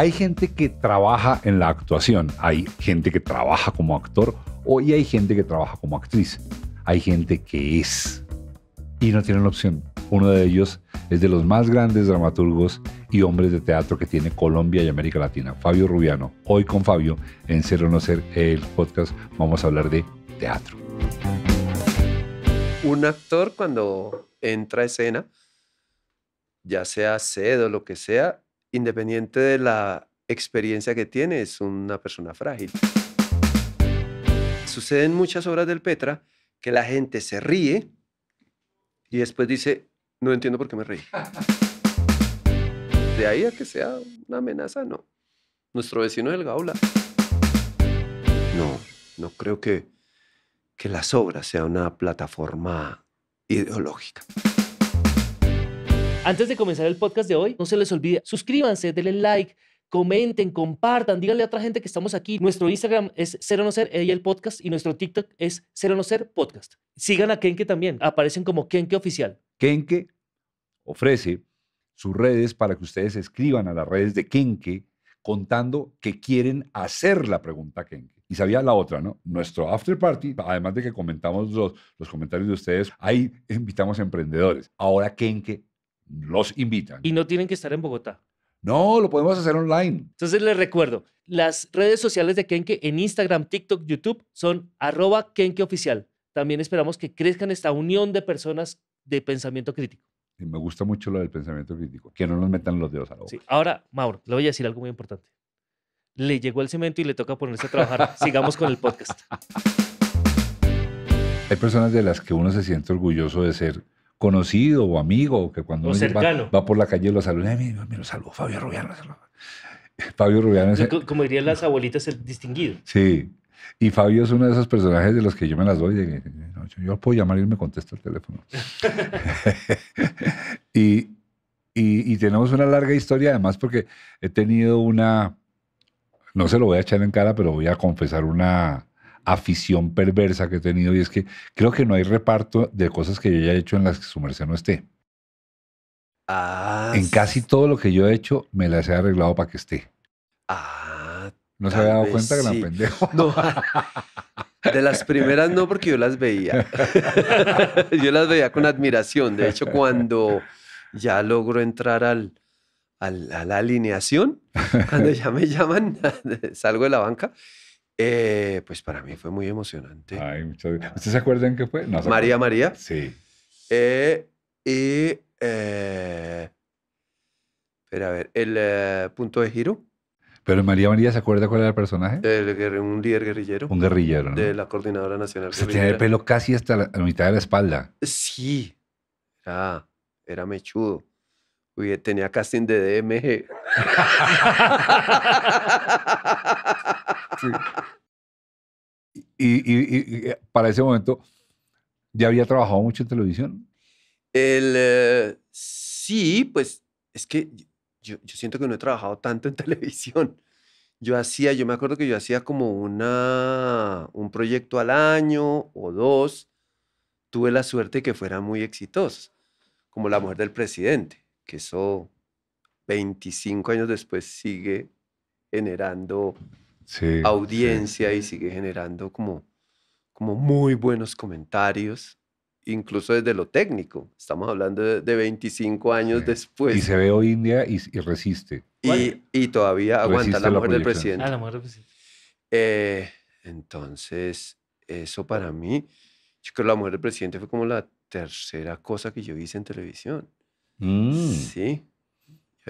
Hay gente que trabaja en la actuación, hay gente que trabaja como actor y hay gente que trabaja como actriz. Hay gente que es y no tiene la opción. Uno de ellos es de los más grandes dramaturgos y hombres de teatro que tiene Colombia y América Latina, Fabio Rubiano. Hoy con Fabio, en Ser o No Ser, el podcast, vamos a hablar de teatro. Un actor cuando entra a escena, ya sea cedo o lo que sea, independiente de la experiencia que tiene, es una persona frágil. Suceden muchas obras del Petra que la gente se ríe y después dice, no entiendo por qué me reí. De ahí a que sea una amenaza, no. Nuestro vecino el Gaula. No, no creo que, que las obras sean una plataforma ideológica. Antes de comenzar el podcast de hoy, no se les olvide, suscríbanse, denle like, comenten, compartan, díganle a otra gente que estamos aquí. Nuestro Instagram es Cero No Ser ella eh, el podcast y nuestro TikTok es Cero No Ser Podcast. Sigan a Kenke también, aparecen como Kenke Oficial. Kenke ofrece sus redes para que ustedes escriban a las redes de Kenke contando que quieren hacer la pregunta a Kenke. Y sabía la otra, ¿no? Nuestro after party, además de que comentamos los, los comentarios de ustedes, ahí invitamos a emprendedores. Ahora Kenke los invitan. Y no tienen que estar en Bogotá. No, lo podemos hacer online. Entonces les recuerdo, las redes sociales de Kenke en Instagram, TikTok, YouTube son arroba También esperamos que crezcan esta unión de personas de pensamiento crítico. me gusta mucho lo del pensamiento crítico, que no nos metan los dedos a la boca. Ahora, Mauro, le voy a decir algo muy importante. Le llegó el cemento y le toca ponerse a trabajar. Sigamos con el podcast. Hay personas de las que uno se siente orgulloso de ser conocido o amigo, que cuando va, por la calle lo saluda, me, me lo saludó. Fabio Rubiano. Fabio Rubiano es, Como dirían las abuelitas, el distinguido. Sí. Y Fabio es uno de esos personajes de los que yo me las doy. yo, puedo llamar y me contesta el teléfono. y, y, tenemos una larga historia además porque he tenido una, no se lo voy a echar en cara, pero voy a confesar una, afición perversa que he tenido y es que creo que no hay reparto de cosas que yo haya hecho en las que su merced no esté. Ah, en casi todo lo que yo he hecho me las he arreglado para que esté. Ah, no se había dado cuenta que pendejo. De las primeras no, porque yo las veía. yo las veía con admiración. De hecho, cuando ya logro entrar al, al, a la alineación, cuando ya me llaman, salgo de la banca eh, pues para mí fue muy emocionante. Ay, ¿Ustedes se acuerdan qué fue? María María. Sí. Eh, y. Eh, espera, a ver, el eh, punto de giro. Pero María María, ¿se acuerda cuál era el personaje? un líder guerrillero. Un guerrillero. De la Coordinadora Nacional. Se tenía el pelo casi hasta la, mitad de la espalda. Sí. Ah, era mechudo. tenía casting de DMG. Y, eh, para ese momento, ¿ya había trabajado mucho en televisión? Eh, sí, pues es que yo, siento que no he trabajado tanto en televisión yo hacía, yo me acuerdo que yo hacía como una, un proyecto al año o dos. Tuve la suerte de que fuera muy exitoso, como La Mujer del Presidente, que eso 25 años después sigue generando audiencia y sigue generando como, como muy buenos comentarios, incluso desde lo técnico. Estamos hablando de, 25 años después. Y se ve hoy India y, resiste. Y, y, todavía aguanta ah, la mujer del presidente. Eh, entonces, eso para mí, yo creo que la mujer del presidente fue como la tercera cosa que yo hice en televisión. Mm. Sí.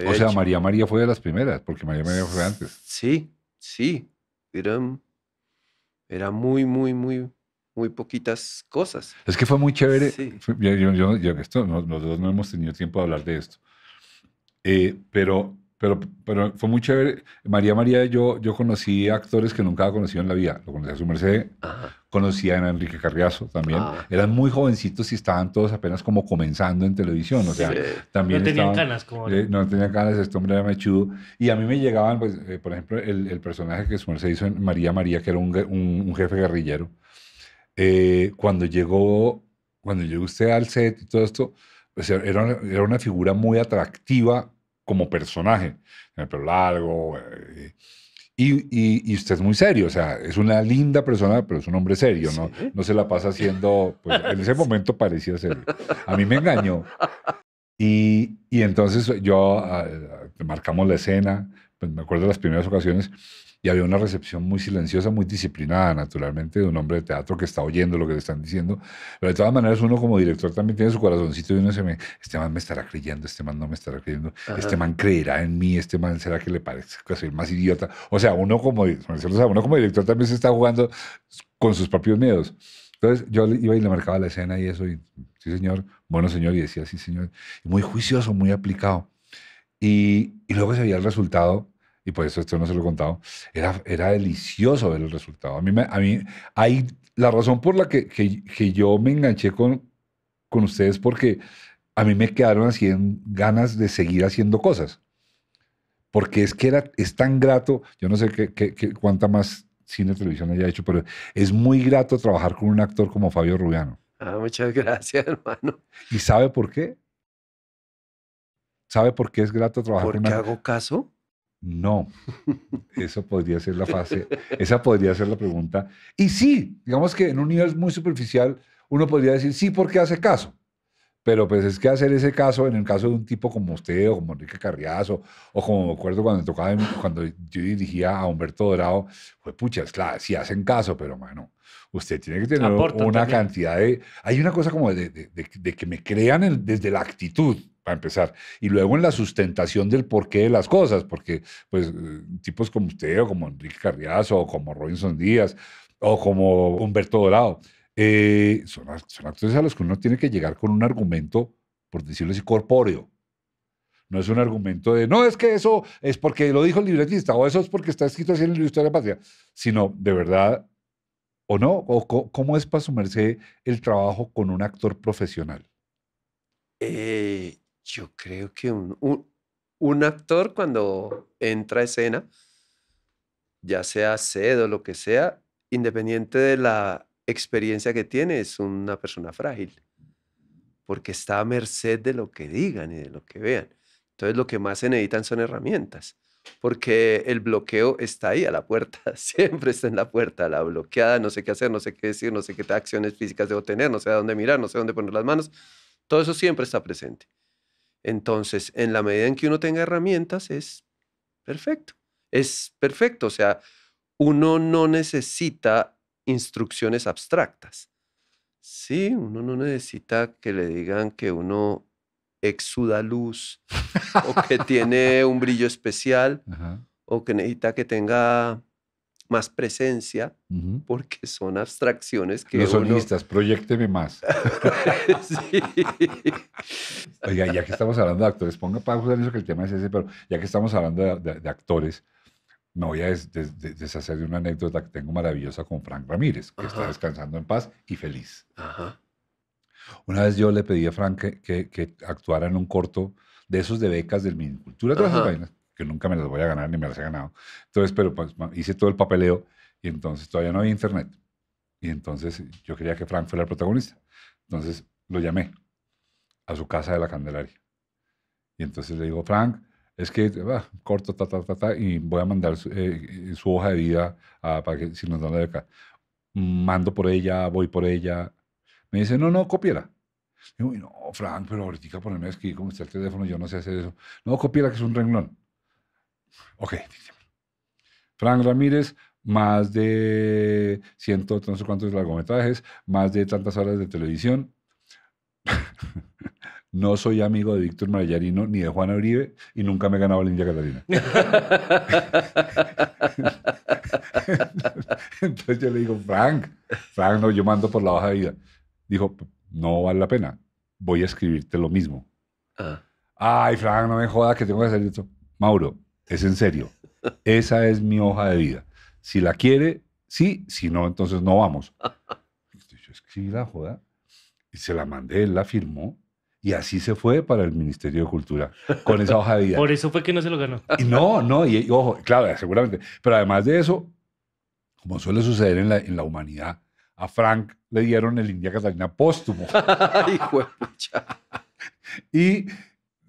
O sea, María María fue de las primeras, porque María María fue antes. Sí, sí, eran, eran muy, muy, muy, muy poquitas cosas. Es que fue muy chévere. Sí. Yo, yo, esto, nosotros no hemos tenido tiempo de hablar de esto. Eh, pero pero, pero fue muy chévere. María María, yo, yo conocí actores que nunca había conocido en la vida. Lo conocí a su merced, conocía a Enrique Carriazo también. Ah. Eran muy jovencitos y estaban todos apenas como comenzando en televisión. O sea, también. No tenían ganas. canas, como. Eh, no tenían canas, este hombre era mechudo. Y a mí me llegaban, pues, eh, por ejemplo, el, el, personaje que su merced hizo en María María, que era un, un, jefe guerrillero. Eh, cuando llegó cuando llegó usted al set y todo esto, pues, era, era una figura muy atractiva como personaje, el pelo largo. Eh, y, y, usted es muy serio, o sea, es una linda persona, pero es un hombre serio, ¿no? No se la pasa haciendo, pues en ese momento parecía serio. A mí me engañó. Y, y entonces yo, ah, eh, ah, marcamos la escena, pues me acuerdo de las primeras ocasiones, y había una recepción muy silenciosa, muy disciplinada, naturalmente, de un hombre de teatro que está oyendo lo que le están diciendo. Pero de todas maneras, uno como director también tiene su corazoncito y uno se me, este man me estará creyendo, este man no me estará creyendo, este man creerá en mí, este man será que le parece que soy más idiota. O sea, uno como, uno como director también se está jugando con sus propios miedos. Entonces yo iba y le marcaba la escena y eso, y sí señor, bueno señor, y decía sí señor, muy juicioso, muy aplicado. Y, y luego se veía el resultado y por eso esto no se lo he contado, era, era delicioso ver el resultado. A mí, a mí hay la razón por la que, que, yo me enganché con, con ustedes porque a mí me quedaron así en ganas de seguir haciendo cosas. Porque es que era, es tan grato, yo no sé qué, cuánta más cine televisión haya hecho, pero es muy grato trabajar con un actor como Fabio Rubiano. Ah, muchas gracias, hermano. ¿Y sabe por qué? ¿Sabe por qué es grato trabajar ¿Por hago caso? No, eso podría ser la fase, esa podría ser la pregunta. Y sí, digamos que en un nivel muy superficial uno podría decir sí porque hace caso, pero pues es que hacer ese caso en el caso de un tipo como usted o como Enrique Carriazo o como me acuerdo cuando tocaba cuando yo dirigía a Humberto Dorado, pues pucha, es claro, sí hacen caso, pero bueno, usted tiene que tener una cantidad de... Hay una cosa como de, que me crean desde la actitud empezar. Y luego en la sustentación del porqué de las cosas, porque pues eh, tipos como usted o como Enrique Carriazo o como Robinson Díaz o como Humberto Dorado, eh, son, actores a los que uno tiene que llegar con un argumento, por decirlo así, corpóreo. No es un argumento de, no, es que eso es porque lo dijo el libretista o eso es porque está escrito así en el libro de la patria, sino de verdad, o no, o cómo es para su el trabajo con un actor profesional. Eh, yo creo que un, actor cuando entra a escena, ya sea sed o lo que sea, independiente de la experiencia que tiene, es una persona frágil, porque está a merced de lo que digan y de lo que vean. Entonces lo que más se necesitan son herramientas, porque el bloqueo está ahí a la puerta, siempre está en la puerta, la bloqueada, no sé qué hacer, no sé qué decir, no sé qué acciones físicas debo tener, no sé a dónde mirar, no sé dónde poner las manos, todo eso siempre está presente. Entonces, en la medida en que uno tenga herramientas, es perfecto. Es perfecto. O sea, uno no necesita instrucciones abstractas. Sí, uno no necesita que le digan que uno exuda luz o que tiene un brillo especial o que necesita que tenga más presencia, porque son abstracciones que... son son listas, proyecteme más. Oiga, ya que estamos hablando de actores, ponga pausa en eso que el tema es ese, pero ya que estamos hablando de, actores, me voy a deshacer de una anécdota que tengo maravillosa con Frank Ramírez, que está descansando en paz y feliz. Una vez yo le pedí a Frank que, actuara en un corto de esos de becas del Minicultura, de esas que nunca me las voy a ganar ni me las he ganado. Entonces, pero pues, hice todo el papeleo y entonces todavía no había internet. Y entonces eh, yo quería que Frank fuera el protagonista. Entonces lo llamé a su casa de la Candelaria. Y entonces le digo, Frank, es que ah, corto, ta, ta, ta, ta, y voy a mandar su, eh, hoja de vida ah, para que si nos dan la acá. Mando por ella, voy por ella. Me dice, no, no, copiera. Digo, no, Frank, pero ahorita ponerme a escribir como está el teléfono, yo no sé hacer eso. No, copiera que es un renglón. Ok, Frank Ramírez, más de ciento, no sé cuántos largometrajes, más de tantas horas de televisión. no soy amigo de Víctor Marallarino ni de Juan Uribe y nunca me he ganado la India Catalina. Entonces yo le digo, Frank, Frank, no, yo mando por la hoja de vida. Dijo, no vale la pena, voy a escribirte lo mismo. Ah. Ay, Frank, no me jodas que tengo que hacer esto. Mauro, es en serio. Esa es mi hoja de vida. Si la quiere, sí. Si no, entonces no vamos. Yo escribí la joda y se la mandé, él la firmó. Y así se fue para el Ministerio de Cultura, con esa hoja de vida. Por eso fue que no se lo ganó. no, no, y, ojo, claro, seguramente. Pero además de eso, como suele suceder en la, humanidad, a Frank le dieron el India Catalina póstumo. y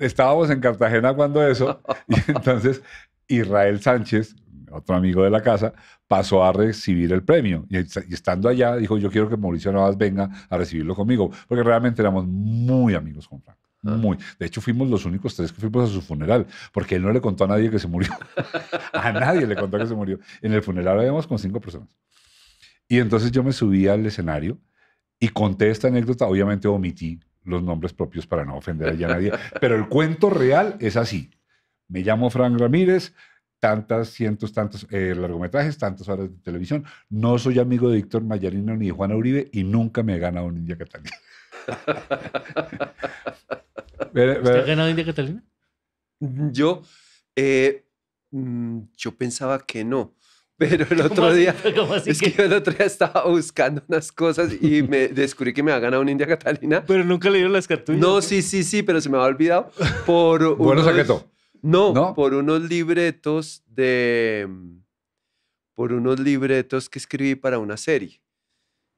estábamos en Cartagena cuando eso, y entonces Israel Sánchez, otro amigo de la casa, pasó a recibir el premio. Y, estando allá, dijo, yo quiero que Mauricio Navas venga a recibirlo conmigo, porque realmente éramos muy amigos con Frank. Ah. Muy. De hecho, fuimos los únicos tres que fuimos a su funeral, porque él no le contó a nadie que se murió. a nadie le contó que se murió. En el funeral habíamos con cinco personas. Y entonces yo me subí al escenario y conté esta anécdota. Obviamente omití los nombres propios para no ofender a nadie. Pero el cuento real es así. Me llamo Frank Ramírez, tantas, cientos, tantos eh, largometrajes, tantas horas de televisión. No soy amigo de Víctor Mayarino ni de Juana Uribe y nunca me he ganado un India Catalina. ¿Usted ha ganado India Catalina? Yo, eh, mm, yo pensaba que no. Pero el otro día, es que... el otro día estaba buscando unas cosas y me descubrí que me ha ganado un India Catalina. Pero nunca le las cartulinas. No, sí, sí, sí, pero se me ha olvidado. Por unos, bueno, saqueto. No, por unos libretos de. Por unos libretos que escribí para una serie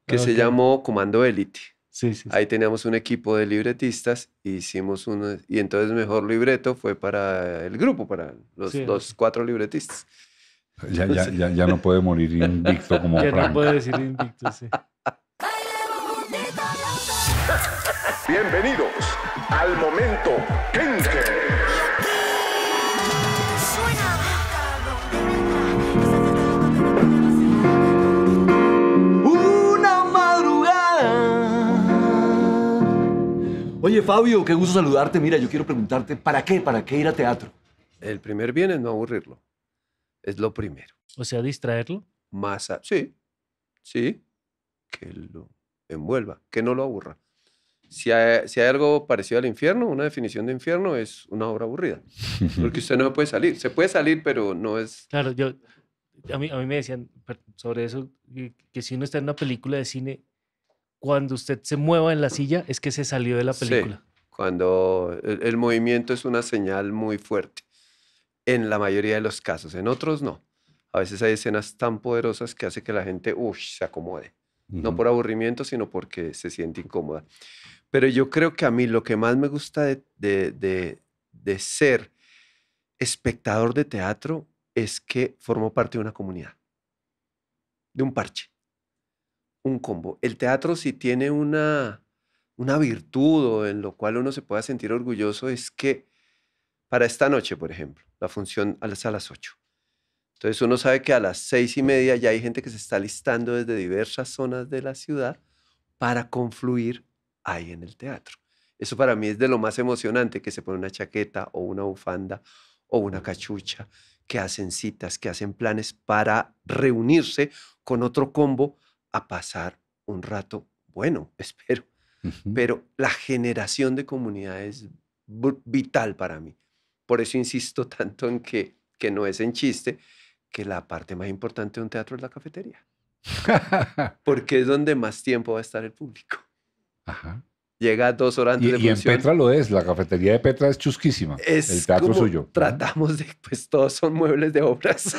que ah, se llamó Comando Elite. Sí, sí, Ahí teníamos un equipo de libretistas y hicimos uno. Y entonces, mejor libreto fue para el grupo, para los, los cuatro libretistas. Ya, ya, ya, no puede morir invicto como ya no puede decir invicto, sí. Bienvenidos al momento una madrugada Oye, Fabio, qué gusto saludarte. Mira, yo quiero preguntarte, ¿para qué? ¿Para qué ir a teatro? El primer bien es no aburrirlo. Es lo primero. O sea, distraerlo. Más, sí, sí, que lo envuelva, que no lo aburra. Si hay, algo parecido al infierno, una definición de infierno es una obra aburrida. Porque usted no puede salir. Se puede salir, pero no es. Claro, yo. A mí, me decían sobre eso que, si uno está en una película de cine, cuando usted se mueva en la silla, es que se salió de la película. Sí, cuando el movimiento es una señal muy fuerte en la mayoría de los casos, en otros no. A veces hay escenas tan poderosas que hace que la gente se acomode. No por aburrimiento, sino porque se siente incómoda. Pero yo creo que a mí lo que más me gusta de, de, de, ser espectador de teatro es que formo parte de una comunidad, de un parche, un combo. El teatro si tiene una, una virtud o en lo cual uno se pueda sentir orgulloso es que para esta noche, por ejemplo, la función es a las 8. Entonces uno sabe que a las seis y media ya hay gente que se está listando desde diversas zonas de la ciudad para confluir ahí en el teatro. Eso para mí es de lo más emocionante, que se pone una chaqueta o una bufanda o una cachucha, que hacen citas, que hacen planes para reunirse con otro combo a pasar un rato bueno, espero. Pero la generación de comunidad es vital para mí. Por eso insisto tanto en que, que no es en chiste, que la parte más importante de un teatro es la cafetería. Porque es donde más tiempo va a estar el público. Ajá. Llega dos horas antes y, Y en Petra lo es, la cafetería de Petra es chusquísima. Es el teatro como suyo. Tratamos de, pues todos son muebles de obras.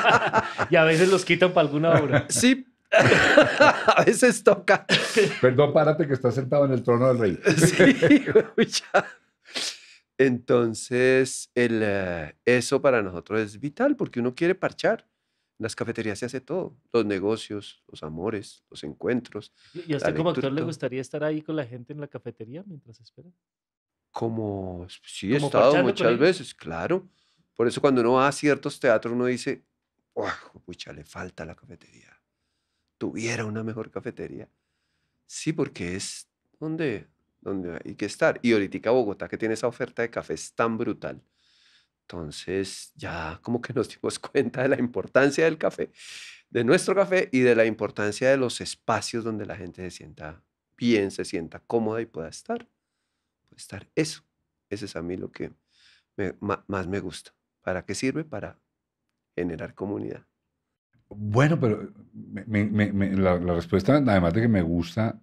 y a veces los quitan para alguna obra. Sí, a veces toca. Perdón, párate que está sentado en el trono del rey. sí, ya. Entonces, eh, eso para nosotros es vital porque uno quiere parchar. En las cafeterías se hace todo, los negocios, los amores, los encuentros. ¿Y a usted como actor le gustaría estar ahí con la gente en la cafetería mientras espera? Como, sí, he estado muchas veces, claro. Por eso cuando uno va a ciertos teatros uno dice, pucha, le falta la cafetería. Tuviera una mejor cafetería. Sí, porque es donde, donde hay que estar. Y ahorita Bogotá, que tiene esa oferta de café, es tan brutal. Entonces ya como que nos dimos cuenta de la importancia del café, de nuestro café y de la importancia de los espacios donde la gente se sienta bien, se sienta cómoda y pueda estar. Puede estar eso. Ese es a mí lo que más me gusta. ¿Para qué sirve? Para generar comunidad. Bueno, pero la respuesta, además de que me gusta,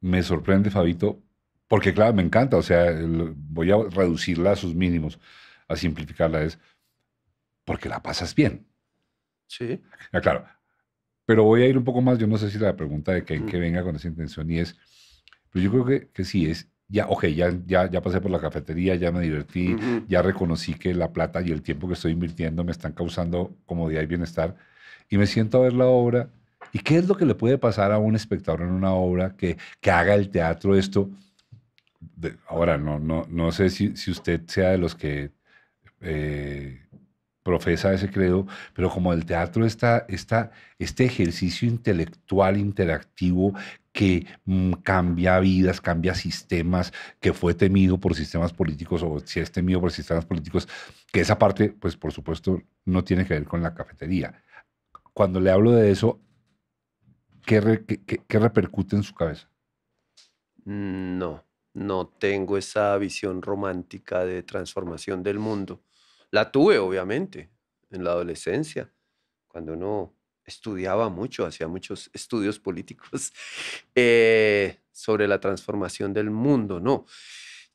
me sorprende, Fabito, porque claro, me encanta, o sea, voy a reducirla a sus mínimos, a simplificarla, es porque la pasas bien. Sí. Ya, ah, claro. Pero voy a ir un poco más, yo no sé si la pregunta de que, mm. que venga con esa intención y es, pero pues yo creo que, sí, es, ya, ok, ya, ya, ya pasé por la cafetería, ya me divertí, ya reconocí que la plata y el tiempo que estoy invirtiendo me están causando comodidad y bienestar, y me siento a ver la obra ¿Y qué es lo que le puede pasar a un espectador en una obra que, que haga el teatro esto? ahora, no, no, no sé si, si, usted sea de los que eh, profesa ese credo, pero como el teatro está, está este ejercicio intelectual interactivo que mm, cambia vidas, cambia sistemas, que fue temido por sistemas políticos o si es temido por sistemas políticos, que esa parte, pues por supuesto, no tiene que ver con la cafetería. Cuando le hablo de eso, ¿qué, repercute en su cabeza? Mm, no, no tengo esa visión romántica de transformación del mundo. La tuve, obviamente, en la adolescencia, cuando uno estudiaba mucho, hacía muchos estudios políticos eh, sobre la transformación del mundo, ¿no?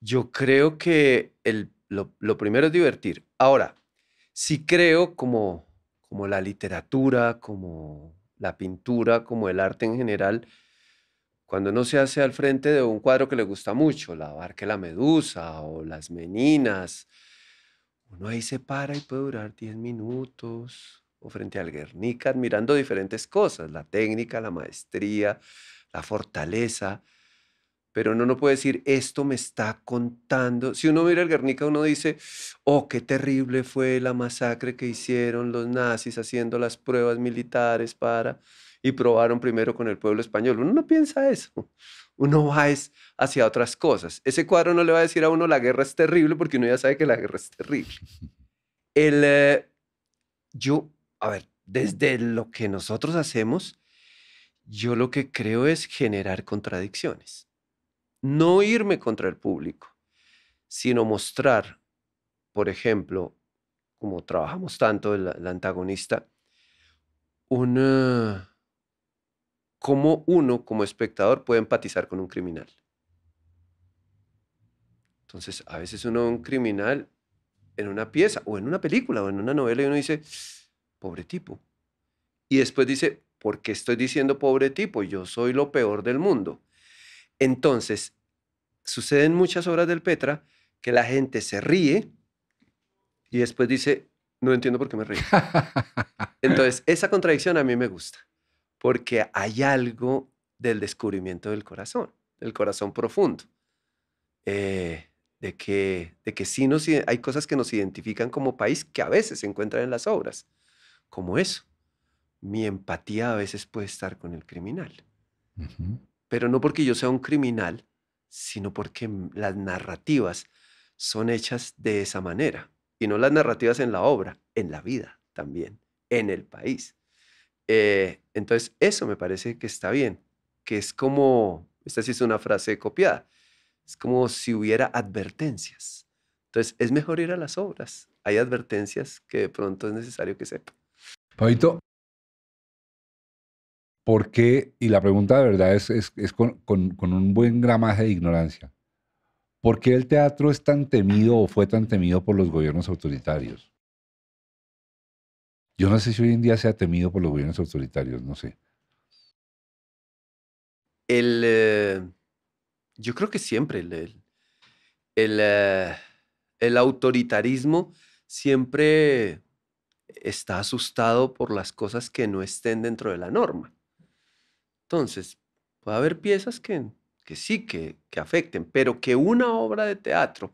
Yo creo que el, lo, lo, primero es divertir. Ahora, sí creo como, como la literatura, como la pintura como el arte en general, cuando uno se hace al frente de un cuadro que le gusta mucho, la barca la medusa o las meninas, uno ahí se para y puede durar 10 minutos, o frente al Guernica admirando diferentes cosas, la técnica, la maestría, la fortaleza, pero uno no puede decir, esto me está contando. Si uno mira el Guernica, uno dice, oh, qué terrible fue la masacre que hicieron los nazis haciendo las pruebas militares para, y probaron primero con el pueblo español. Uno no piensa eso. Uno va es hacia otras cosas. Ese cuadro no le va a decir a uno la guerra es terrible porque uno ya sabe que la guerra es terrible. El, eh, yo, a ver, desde lo que nosotros hacemos, yo lo que creo es generar contradicciones no irme contra el público, sino mostrar, por ejemplo, como trabajamos tanto el, antagonista, una cómo uno como espectador puede empatizar con un criminal. Entonces, a veces uno un criminal en una pieza o en una película o en una novela y uno dice, pobre tipo. Y después dice, ¿por qué estoy diciendo pobre tipo? Yo soy lo peor del mundo. Entonces, suceden muchas obras del Petra que la gente se ríe y después dice, no entiendo por qué me río. Entonces, esa contradicción a mí me gusta, porque hay algo del descubrimiento del corazón, del corazón profundo, eh, de, que, de que sí hay cosas que nos identifican como país que a veces se encuentran en las obras, como eso. Mi empatía a veces puede estar con el criminal, pero no porque yo sea un criminal, sino porque las narrativas son hechas de esa manera. Y no las narrativas en la obra, en la vida también, en el país. Eh, entonces, eso me parece que está bien, que es como, esta sí es una frase copiada, es como si hubiera advertencias. Entonces, es mejor ir a las obras. Hay advertencias que de pronto es necesario que sepa. ¿Por qué? Y la pregunta de verdad es, con, un buen gramaje de ignorancia. ¿Por qué el teatro es tan temido o fue tan temido por los gobiernos autoritarios? Yo no sé si hoy en día sea temido por los gobiernos autoritarios, no sé. El, eh, yo creo que siempre eh, el autoritarismo siempre está asustado por las cosas que no estén dentro de la norma. Entonces, puede haber piezas que, que sí, que, afecten, pero que una obra de teatro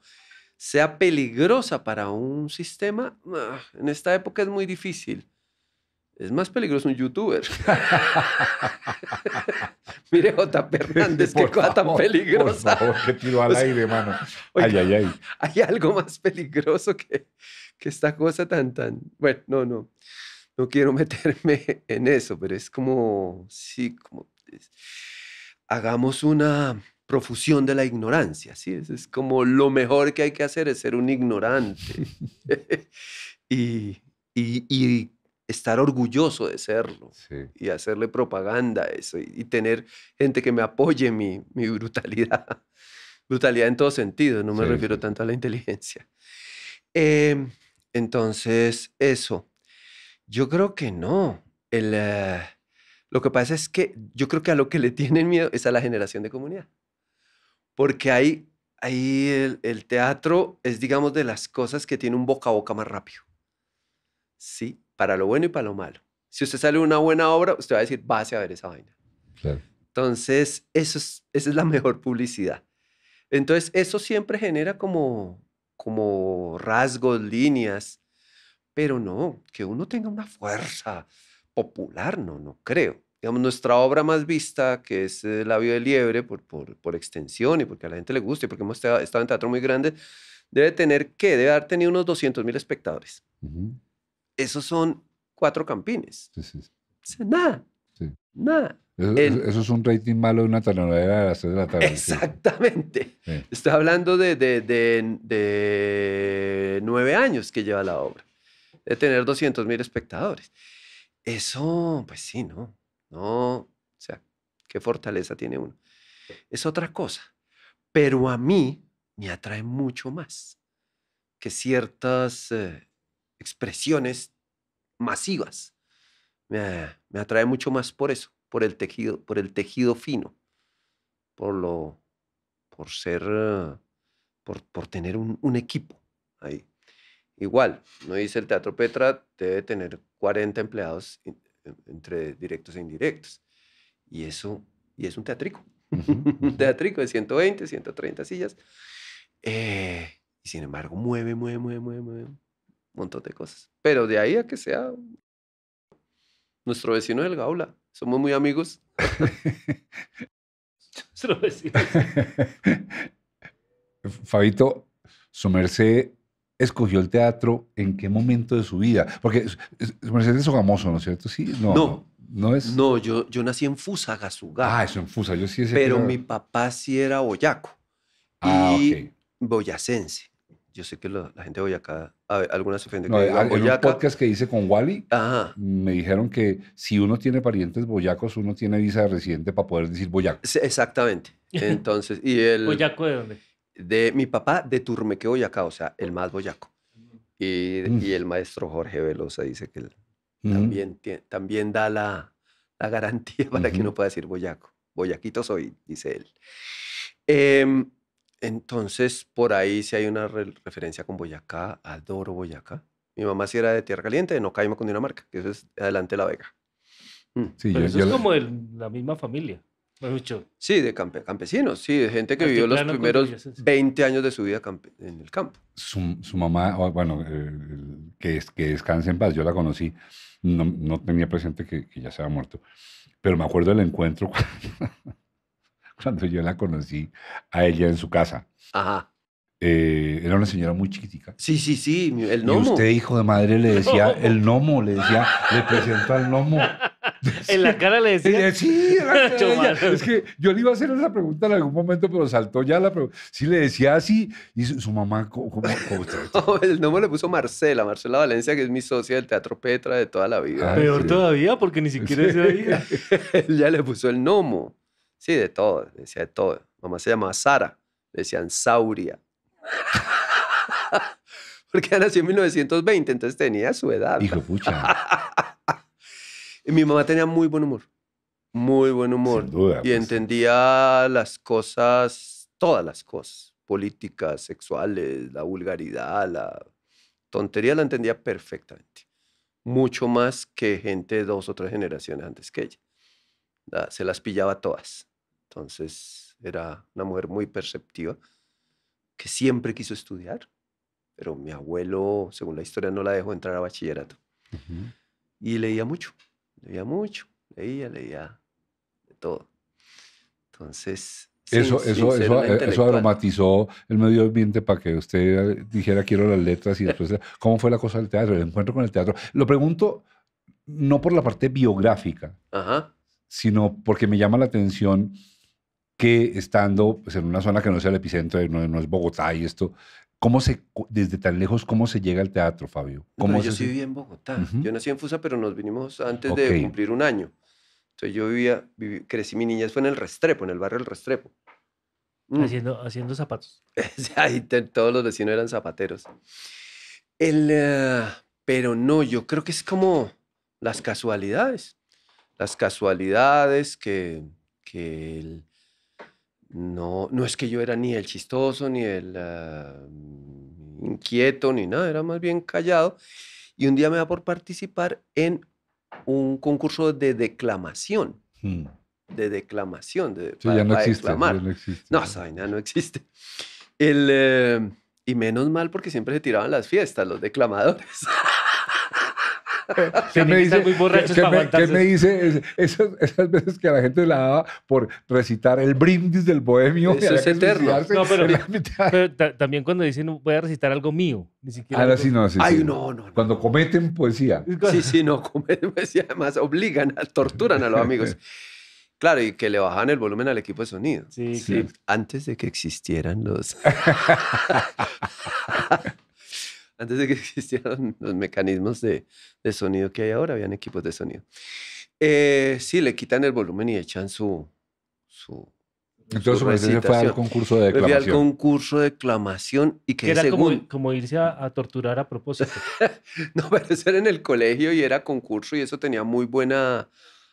sea peligrosa para un sistema, ah, en esta época es muy difícil. Es más peligroso un youtuber. Mire, J. Fernández, qué cosa tan peligrosa. que tiro al aire, mano. ay, ay, ay. Hay algo más peligroso que, que esta cosa tan, tan. Bueno, no, no no quiero meterme en eso, pero es como, sí, como, hagamos una profusión de la ignorancia, ¿sí? Es, como lo mejor que hay que hacer es ser un ignorante y, estar orgulloso de serlo y hacerle propaganda eso y, tener gente que me apoye mi, mi brutalidad, brutalidad en todo sentido, no me refiero tanto a la inteligencia. Em, entonces, eso. Yo creo que no. Eh, lo que pasa es que yo creo que a lo que le tienen miedo es a la generación de comunidad. Porque ahí, ahí el, teatro es, digamos, de las cosas que tiene un boca a boca más rápido. ¿Sí? Para lo bueno y para lo malo. Si usted sale una buena obra, usted va a decir, va a ver esa vaina. Entonces, eso es, esa es la mejor publicidad. Entonces, eso siempre genera como, como rasgos, líneas, pero no, que uno tenga una fuerza popular, no, no creo. Digamos, nuestra obra más vista, que es eh, La labio de liebre, por, por, por extensión y porque a la gente le gusta y porque hemos estado en teatro muy grande, debe tener, que Debe haber tenido unos 200 mil espectadores. Esos son cuatro campines. Sí, sí. nada. Sí. Nada. Eso, es un rating malo de una telenovela de las de la tarde. Exactamente. Está hablando de, de, de, nueve años que lleva la obra de tener 200.000 mil espectadores. Eso, pues sí, ¿no? No, o sea, qué fortaleza tiene uno. Es otra cosa. Pero a mí me atrae mucho más que ciertas eh, expresiones masivas. Me, atrae mucho más por eso, por el tejido, por el tejido fino, por lo, por ser, por, tener un, un equipo ahí. Igual, no dice el Teatro Petra debe tener 40 empleados entre directos e indirectos. Y eso, y es un teatrico. un teatrico de 120, 130 sillas. Eh, y sin embargo, mueve, mueve, mueve, mueve, mueve un montón de cosas. Pero de ahí a que sea nuestro vecino del Gaula, somos muy amigos. nuestro vecino. Fabito, su merced escogió el teatro? ¿En qué momento de su vida? Porque Mercedes Sogamoso, ¿no es cierto? Sí, no. No, ¿no, es? no yo, yo nací en Fusa, Ah, eso en Fusa, yo sí Pero mi papá sí era boyaco. Ah, y boyacense. Yo sé que la gente de Boyacá, a ver, algunas se ofenden. en un podcast que hice con Wally, me dijeron que si uno tiene parientes boyacos, uno tiene visa de residente para poder decir boyaco. exactamente. Entonces, ¿y el. ¿Boyaco de dónde? de mi papá de Turmeque, Boyacá, o sea, el más boyaco. Y, mm. el maestro Jorge Velosa dice que mm. también, también da la, garantía para que uno pueda decir boyaco. Boyaquito soy, dice él. Em, entonces, por ahí sí hay una referencia con Boyacá, adoro Boyacá. Mi mamá sí era de Tierra Caliente, de con Dinamarca que eso es adelante La Vega. Mm. Sí, eso es como de la misma familia. Pues sí, de campesinos, sí, de gente que este vivió los primeros 20 años de su vida en el campo. Su, mamá, bueno, eh, que, que descanse en paz, yo la conocí, no, no tenía presente que, ya se había muerto, pero me acuerdo del encuentro cuando, cuando, yo la conocí a ella en su casa. Ajá. Eh, era una señora muy chiquitica. Sí, sí, sí, el gnomo. Y usted, hijo de madre, le decía el nomo, le decía, le presento al gnomo. en la cara le decía. Eh, sí, es que yo le iba a hacer esa pregunta en algún momento, pero saltó ya la pregunta. Sí, le decía así. Y su, mamá, ¿cómo? el gnomo le puso Marcela, Marcela Valencia, que es mi socia del Teatro Petra de toda la vida. Peor todavía, porque ni siquiera sí. ella ya le puso el gnomo. Sí, de todo, decía de todo. Mamá se llamaba Sara, le decían Sauria. Porque ella nació en 1920, entonces tenía su edad. Hijo pucha. y mi mamá tenía muy buen humor. Muy buen humor. Y pues. entendía las cosas, todas las cosas, políticas, sexuales, la vulgaridad, la tontería la entendía perfectamente. Mucho más que gente de dos o tres generaciones antes que ella. Ah, se las pillaba todas. Entonces era una mujer muy perceptiva que siempre quiso estudiar, pero mi abuelo, según la historia, no la dejó entrar a bachillerato. Y leía mucho, leía mucho, leía, leía de todo. Entonces... Eso, eso, eso, eh, eso, aromatizó el medio ambiente para que usted eh, dijera quiero las letras y después cómo fue la cosa del teatro, el encuentro con el teatro. Lo pregunto no por la parte biográfica, Ajá. sino porque me llama la atención que estando pues, en una zona que no sea el epicentro, no, es Bogotá y esto, ¿Cómo se, desde tan lejos, cómo se llega al teatro, Fabio? yo sí en Bogotá. Yo nací en Fusa, pero nos vinimos antes de cumplir un año. Entonces yo vivía, crecí, mi niñez fue en el Restrepo, en el barrio del Restrepo. Mm. Haciendo, haciendo zapatos. Ahí todos los vecinos eran zapateros. El, eh, pero no, yo creo que es como las casualidades. Las casualidades que, que el, no, no es que yo era ni el chistoso, ni el ah, inquieto, ni nada, era más bien callado. Y un día me da por participar en un concurso de declamación. Hmm. De declamación, de, no existe, declamar. no, esa vaina no existe. Eh, y menos mal porque siempre se tiraban las fiestas, los declamadores. ¿Qué me dice? dice? Esas, veces que a la gente la daba por recitar el brindis del bohemio. Eso es eterno. pero, también cuando dicen voy a recitar algo mío. Ni siquiera Ahora no, Cuando cometen poesía. Sí, sí, no, cometen poesía. Además, obligan, torturan a los amigos. Claro, y que le bajaban el volumen al equipo de sonido. Sí, sí. Antes de que existieran los antes de que existieran los mecanismos de, de sonido que hay ahora, habían equipos de sonido. Eh, sí, le quitan el volumen y echan su... su entonces, su fue al concurso de declamación. Fui al concurso de declamación y que era como, como, irse a, torturar a propósito. no, pero eso era en el colegio y era concurso y eso tenía muy buena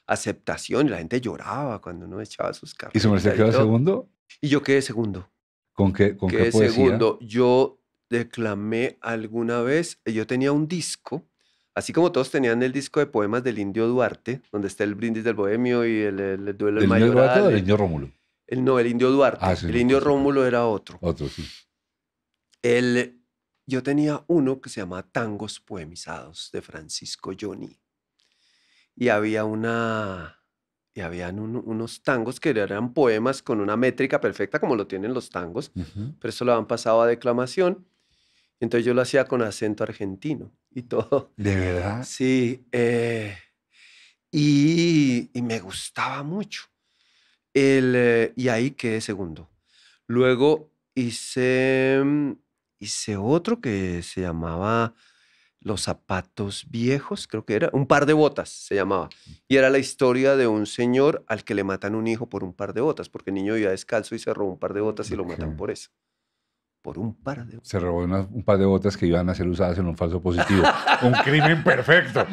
aceptación. La gente lloraba cuando uno echaba sus cartas. ¿Y su merced quedó segundo? Y yo quedé segundo. ¿Con qué, con poesía? segundo. Yo declamé alguna vez, eh, yo tenía un disco, así como todos tenían el disco de poemas del Indio Duarte, donde está el brindis del bohemio y el, duelo del mayoral. ¿El Indio Duarte o el Indio Rómulo? El, no, el Indio Duarte. Ah, el Indio Rómulo era otro. El, yo tenía uno que se llama Tangos Poemizados de Francisco Johnny. Y había una... Y habían unos tangos que eran poemas con una métrica perfecta, como lo tienen los tangos, pero eso lo han pasado a declamación. Entonces yo lo hacía con acento argentino y todo. ¿De verdad? Sí. Eh, y, me gustaba mucho. El, eh, y ahí quedé segundo. Luego hice, mm, hice otro que se llamaba Los zapatos viejos, creo que era. Un par de botas se llamaba. Y era la historia de un señor al que le matan un hijo por un par de botas, porque el niño iba descalzo y se robó un par de botas y lo matan por eso por un par de Se robó un par de botas que iban a ser usadas en un falso positivo. un crimen perfecto.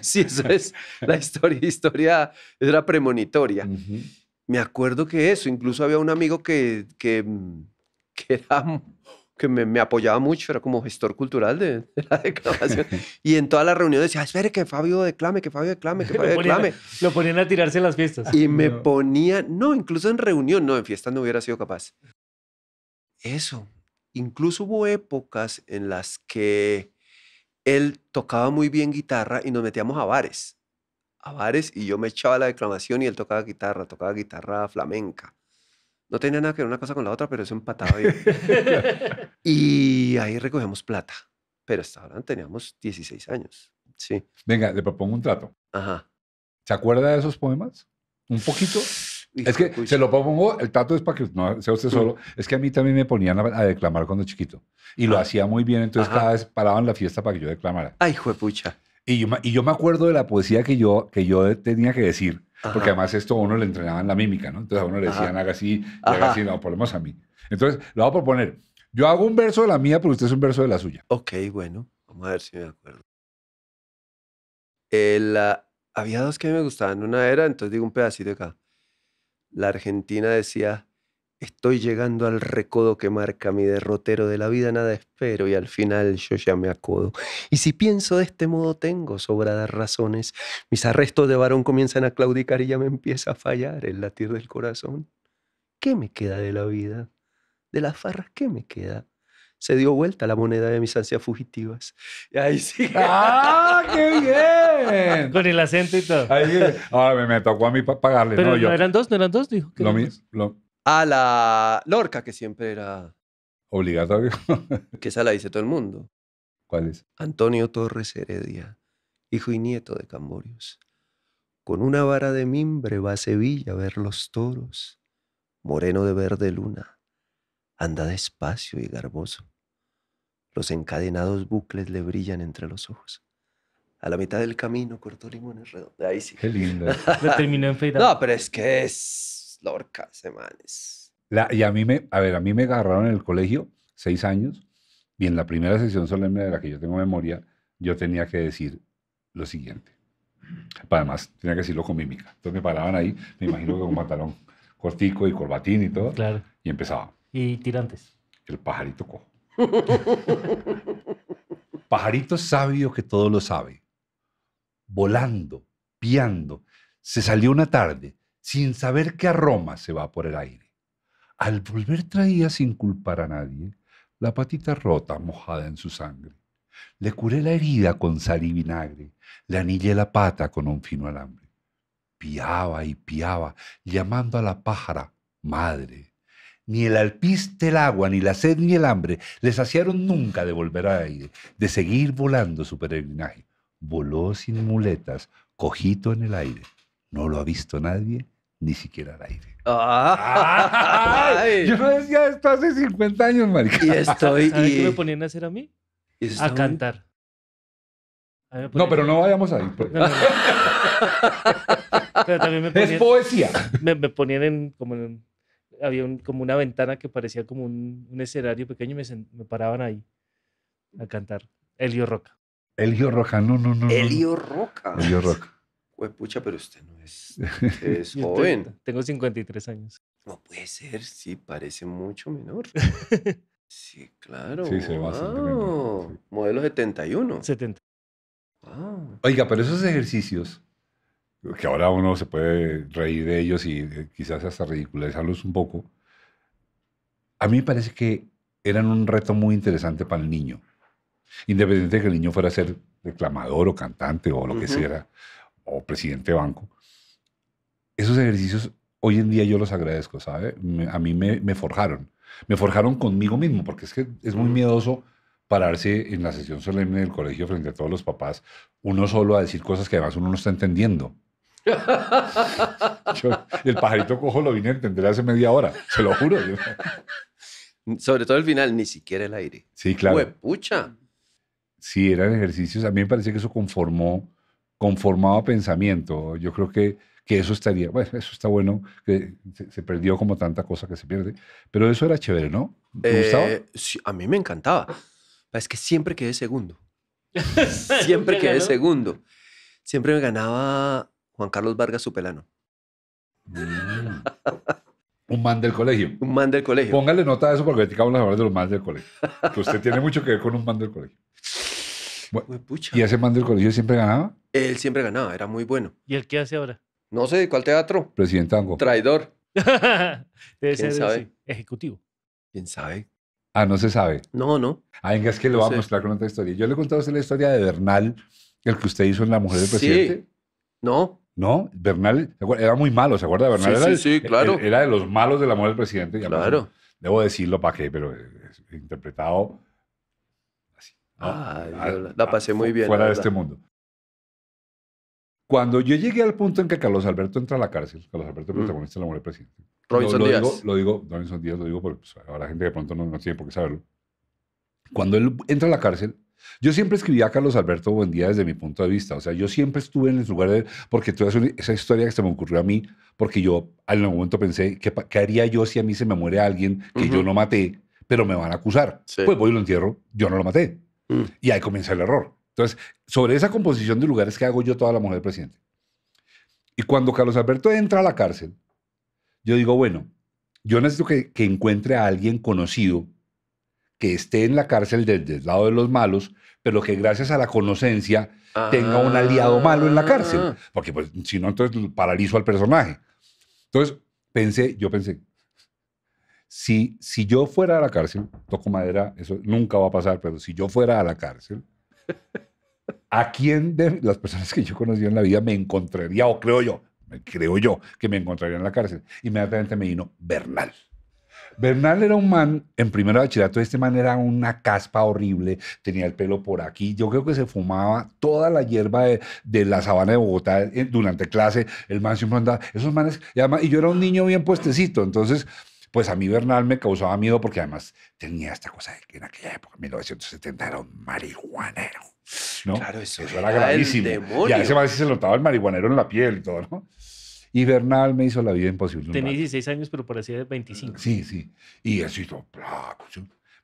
sí, eso es la historia, historia era premonitoria. Me acuerdo que eso, incluso había un amigo que, que, que, me, apoyaba mucho, era como gestor cultural de, la declamación. Y en todas las reuniones decía, ah, espere que Fabio declame, que Fabio declame, que Fabio lo ponían, declame. Lo ponían a tirarse en las fiestas. Y me ponía, no, incluso en reunión, no, en fiestas no hubiera sido capaz eso. Incluso hubo épocas en las que él tocaba muy bien guitarra y nos metíamos a bares. A bares y yo me echaba la declamación y él tocaba guitarra, tocaba guitarra flamenca. No tenía nada que ver una cosa con la otra, pero eso empataba bien. y ahí recogemos plata. Pero hasta ahora teníamos 16 años. Sí. Venga, le propongo un trato. Ajá. ¿Se acuerda de esos poemas? Un poquito. Es que se lo pongo, el tato es para que no sea usted solo. Es que a mí también me ponían a, declamar cuando chiquito. Y lo ah. hacía muy bien, entonces cada vez paraban la fiesta para que yo declamara. Ay, ah, juepucha. Y yo, y yo me acuerdo de la poesía que yo, que yo tenía que decir, porque además esto a uno le entrenaban la mímica, ¿no? Entonces a uno le decían, haga así, haga así, no, ponemos a mí. Entonces, lo voy a proponer. Yo hago un verso de la mía, pero usted es un verso de la suya. Ok, bueno, vamos a ver si me acuerdo. Eh, había dos que me gustaban, una era, entonces digo un pedacito de la Argentina decía, estoy llegando al recodo que marca mi derrotero de la vida, nada espero y al final yo ya me acodo. Y si pienso de este modo tengo sobradas razones, mis arrestos de varón comienzan a claudicar y ya me empieza a fallar el latir del corazón. ¿Qué me queda de la vida? ¿De las farras qué me queda? se dio vuelta la moneda de mis ansias fugitivas. Y ahí sí. ¡Ah, qué bien! Con el acento y todo. Ahí, ahora me, tocó a mí pagarle. Pero no, eran dos, no eran dos, dijo. Lo mismo. A la Lorca, que siempre era. Obligatorio. que esa la dice todo el mundo. ¿Cuál es? Antonio Torres Heredia, hijo y nieto de Camborios. Con una vara de mimbre va a Sevilla a ver los toros. Moreno de verde luna. Anda despacio y garboso los encadenados bucles le brillan entre los ojos. A la mitad del camino cortó limones redondos. Ahí sí. Qué lindo. Lo terminó en feira? No, pero es que es Lorca, semanas. y a mí me, a ver, a mí me agarraron en el colegio, seis años, y en la primera sesión solemne de la que yo tengo memoria, yo tenía que decir lo siguiente. Pues además, tenía que decirlo con mímica. Entonces me paraban ahí, me imagino que con pantalón cortico y corbatín y todo. Claro. Y empezaba. Y tirantes. El pajarito cojo. Pajarito sabio que todo lo sabe. Volando, piando, se salió una tarde sin saber que a Roma se va por el aire. Al volver traía sin culpar a nadie la patita rota mojada en su sangre. Le curé la herida con sal y vinagre, le anillé la pata con un fino alambre. Piaba y piaba, llamando a la pájara madre ni el alpiste, el agua, ni la sed, ni el hambre Les saciaron nunca de volver a aire, de seguir volando su peregrinaje. Voló sin muletas, cojito en el aire. No lo ha visto nadie, ni siquiera al aire. Ah. Yo no decía esto hace 50 años, marica. Y estoy... qué me ponían a hacer a mí? A cantar. no, pero no vayamos ahí. Pues. me es poesía. Me, me ponían como en había como una ventana que parecía como un, escenario pequeño y me, paraban ahí a cantar. Elio Roca. Elio Roca, no, no, no. Elio Roca. Elio Roca. Pues pucha, pero usted no es, es joven. Tengo, 53 años. No puede ser, sí, parece mucho menor. sí, claro. Sí, se va wow. Modelo 71. 70. Oiga, pero esos ejercicios que ahora uno se puede reír de ellos y eh, quizás hasta ridiculizarlos un poco, a mí me parece que eran un reto muy interesante para el niño. Independiente de que el niño fuera a ser declamador o cantante o lo que sea, o presidente de banco, esos ejercicios hoy en día yo los agradezco, ¿sabe? a mí me, me forjaron. Me forjaron conmigo mismo, porque es que es muy miedoso pararse en la sesión solemne del colegio frente a todos los papás, uno solo a decir cosas que además uno no está entendiendo. el pajarito cojo lo vine a entender hace media hora, se lo juro. Sobre todo el final, ni siquiera el aire. Sí, claro. pucha Sí, eran ejercicios. A mí me parecía que eso conformó, conformaba pensamiento. Yo creo que, que eso estaría, bueno, eso está bueno, que se, perdió como tanta cosa que se pierde. Pero eso era chévere, ¿no? Eh, a mí me encantaba. Es que siempre quedé segundo. siempre quedé segundo. Siempre me ganaba Juan Carlos Vargas su pelano, mm. Un man del colegio. Un man del colegio. Póngale nota a eso porque criticamos las obras de los mandes del colegio. Que usted tiene mucho que ver con un man del colegio. ¿Y ese man del colegio siempre ganaba? Él siempre ganaba, era muy bueno. ¿Y él qué hace ahora? No sé, ¿cuál teatro? Presidente Ango. Traidor. Debe sabe? ejecutivo. ¿Quién sabe? Ah, no se sabe. No, no. Ah, venga, es que lo voy a mostrar con otra historia. Yo le he contado a usted la historia de Bernal, el que usted hizo en La Mujer del Presidente. No, ¿no? Bernal era muy malo, ¿se acuerda? Bernal sí, sí, claro. era, de los malos de la Muerte del presidente. Claro. Debo decirlo para qué, pero interpretado así. Ay, ah, ah, la, ah, pasé muy bien. Fuera de este mundo. Cuando yo llegué al punto en que Carlos Alberto entra a la cárcel, Carlos Alberto, mm. protagonista de la Muerte del presidente. Robinson lo, Díaz. Digo, lo digo, Robinson Díaz, lo digo porque pues, ahora gente de pronto no, no tiene por qué saberlo. Cuando él entra a la cárcel, yo siempre escribía a Carlos Alberto Buendía desde mi punto de vista. O sea, yo siempre estuve en el lugar de porque toda esa historia que se me ocurrió a mí, porque yo en algún momento pensé, ¿qué, haría yo si a mí se me muere alguien que yo no maté, pero me van a acusar? Pues voy y lo entierro, yo no lo maté. Mm. Y ahí comienza el error. Entonces, sobre esa composición de lugares que hago yo toda la mujer del presidente. Y cuando Carlos Alberto entra a la cárcel, yo digo, bueno, yo necesito que, que encuentre a alguien conocido que esté en la cárcel desde el lado de los malos, pero que gracias a la conocencia tenga un aliado malo en la cárcel. Ah. Porque pues, si no, entonces paralizo al personaje. Entonces, pensé, yo pensé, si, si yo fuera a la cárcel, toco madera, eso nunca va a pasar, pero si yo fuera a la cárcel, ¿a quién de las personas que yo conocí en la vida me encontraría, o creo yo, creo yo, que me encontraría en la cárcel? Inmediatamente me vino Bernal. Bernal era un man, en primero bachillerato, este man era una caspa horrible, tenía el pelo por aquí. Yo creo que se fumaba toda la hierba de, la sabana de Bogotá eh, durante clase. El man siempre andaba, esos manes, y, yo era un niño bien puestecito, entonces pues a mí Bernal me causaba miedo porque además tenía esta cosa de que en aquella época, 1970, era un marihuanero. Claro, eso, era, gravísimo. Y a ese se notaba el marihuanero en la piel y todo, ¿no? Y Bernal me hizo la vida imposible. Tenía 16 años, pero parecía de 25. Sí, sí. Y bla, hizo.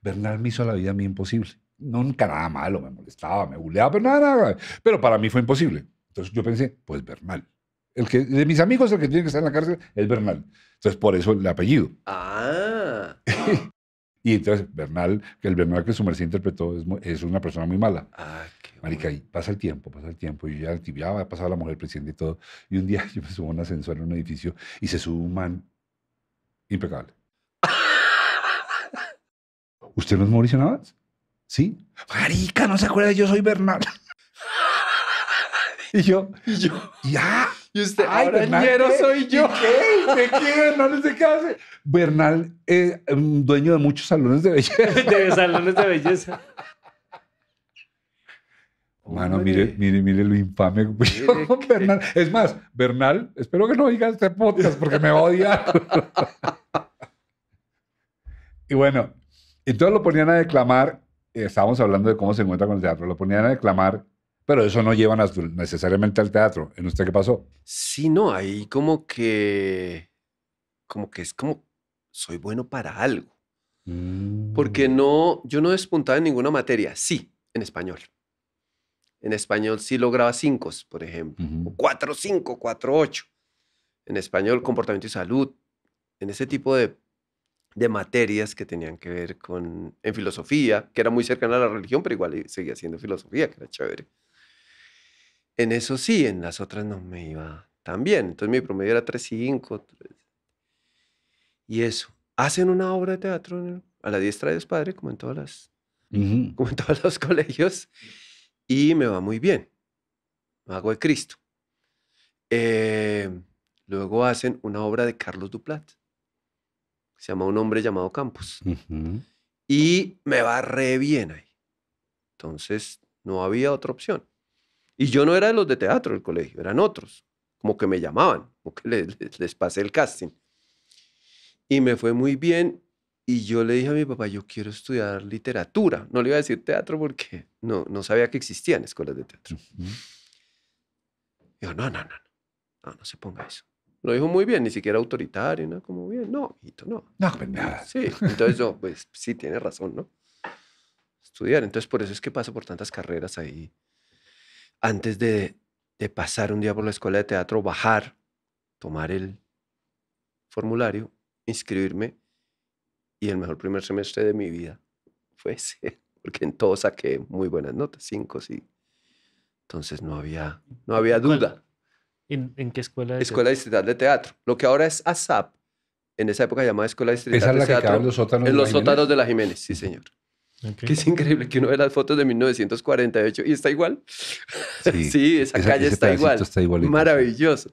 Bernal me hizo la vida a mí imposible. Nunca nada malo, me molestaba, me buleaba, pero nada, Pero para mí fue imposible. Entonces yo pensé, pues Bernal. El que, de mis amigos, el que tiene que estar en la cárcel es Bernal. Entonces, por eso el apellido. Ah. y entonces, Bernal, que el Bernal que su merced interpretó es, es una persona muy mala. Ah, Marica, pasa el tiempo, pasa el tiempo. Y yo ya, ya pasado la mujer presidente y todo. Y un día yo me subo a un ascensor en un edificio y se sube un man impecable. ¿Usted no es Mauricio Navas? ¿Sí? Marica, no se acuerda, yo soy Bernal. y yo, y yo, ya. Y usted, Ay, Bernal, soy yo. ¿Qué? qué Bernal no qué Bernal es eh, dueño de muchos salones de belleza. de salones de belleza. Mano, mire, mire, mire lo infame que yo Bernal. Es más, Bernal, espero que no digas este podcast porque me va a odiar. y bueno, entonces lo ponían a declamar, eh, estábamos hablando de cómo se encuentra con el teatro, lo ponían a declamar, pero eso no lleva necesariamente al teatro. ¿En usted qué pasó? Sí, no, ahí como que, como que es como, soy bueno para algo. Mm. Porque no, yo no despuntaba en ninguna materia, sí, en español en español sí lograba 5, por ejemplo, o 4, 5, 4, 8. En español, comportamiento y salud, en ese tipo de, materias que tenían que ver con, en filosofía, que era muy cercana a la religión, pero igual seguía siendo filosofía, que era chévere. En eso sí, en las otras no me iba tan bien. Entonces mi promedio era tres Y eso. Hacen una obra de teatro a la diestra de Dios Padre, como en todas las, como en todos los colegios y me va muy bien. Hago de Cristo. Em, luego hacen una obra de Carlos Duplat. Se llama Un hombre llamado Campos. Y me va re bien ahí. Entonces no había otra opción. Y yo no era de los de teatro del colegio, eran otros. Como que me llamaban, como que les pasé el casting. Y me fue muy bien y yo le dije a mi papá, yo quiero estudiar literatura. No le iba a decir teatro porque no, no sabía que existían escuelas de teatro. Dijo, no, no, no, no, no, se ponga eso. Lo dijo muy bien, ni siquiera autoritario, ¿no? Como bien, no, hijito, no. No, pues nada. Sí, entonces yo, pues sí, tiene razón, ¿no? Estudiar, entonces por eso es que paso por tantas carreras ahí. Antes de pasar un día por la escuela de teatro, bajar, tomar el formulario, inscribirme y el mejor primer semestre de mi vida fue ese, porque en todo saqué muy buenas notas, cinco sí. Entonces no había, no había duda. ¿En, qué escuela? escuela Distrital de Teatro. Lo que ahora es ASAP, en esa época llamada Escuela Distrital Esa es la que Teatro. en los sótanos, en los de, sótanos de la Jiménez, sí señor. Que es increíble que uno ve las fotos de 1948 y está igual. Sí, esa, calle está igual. está Maravilloso.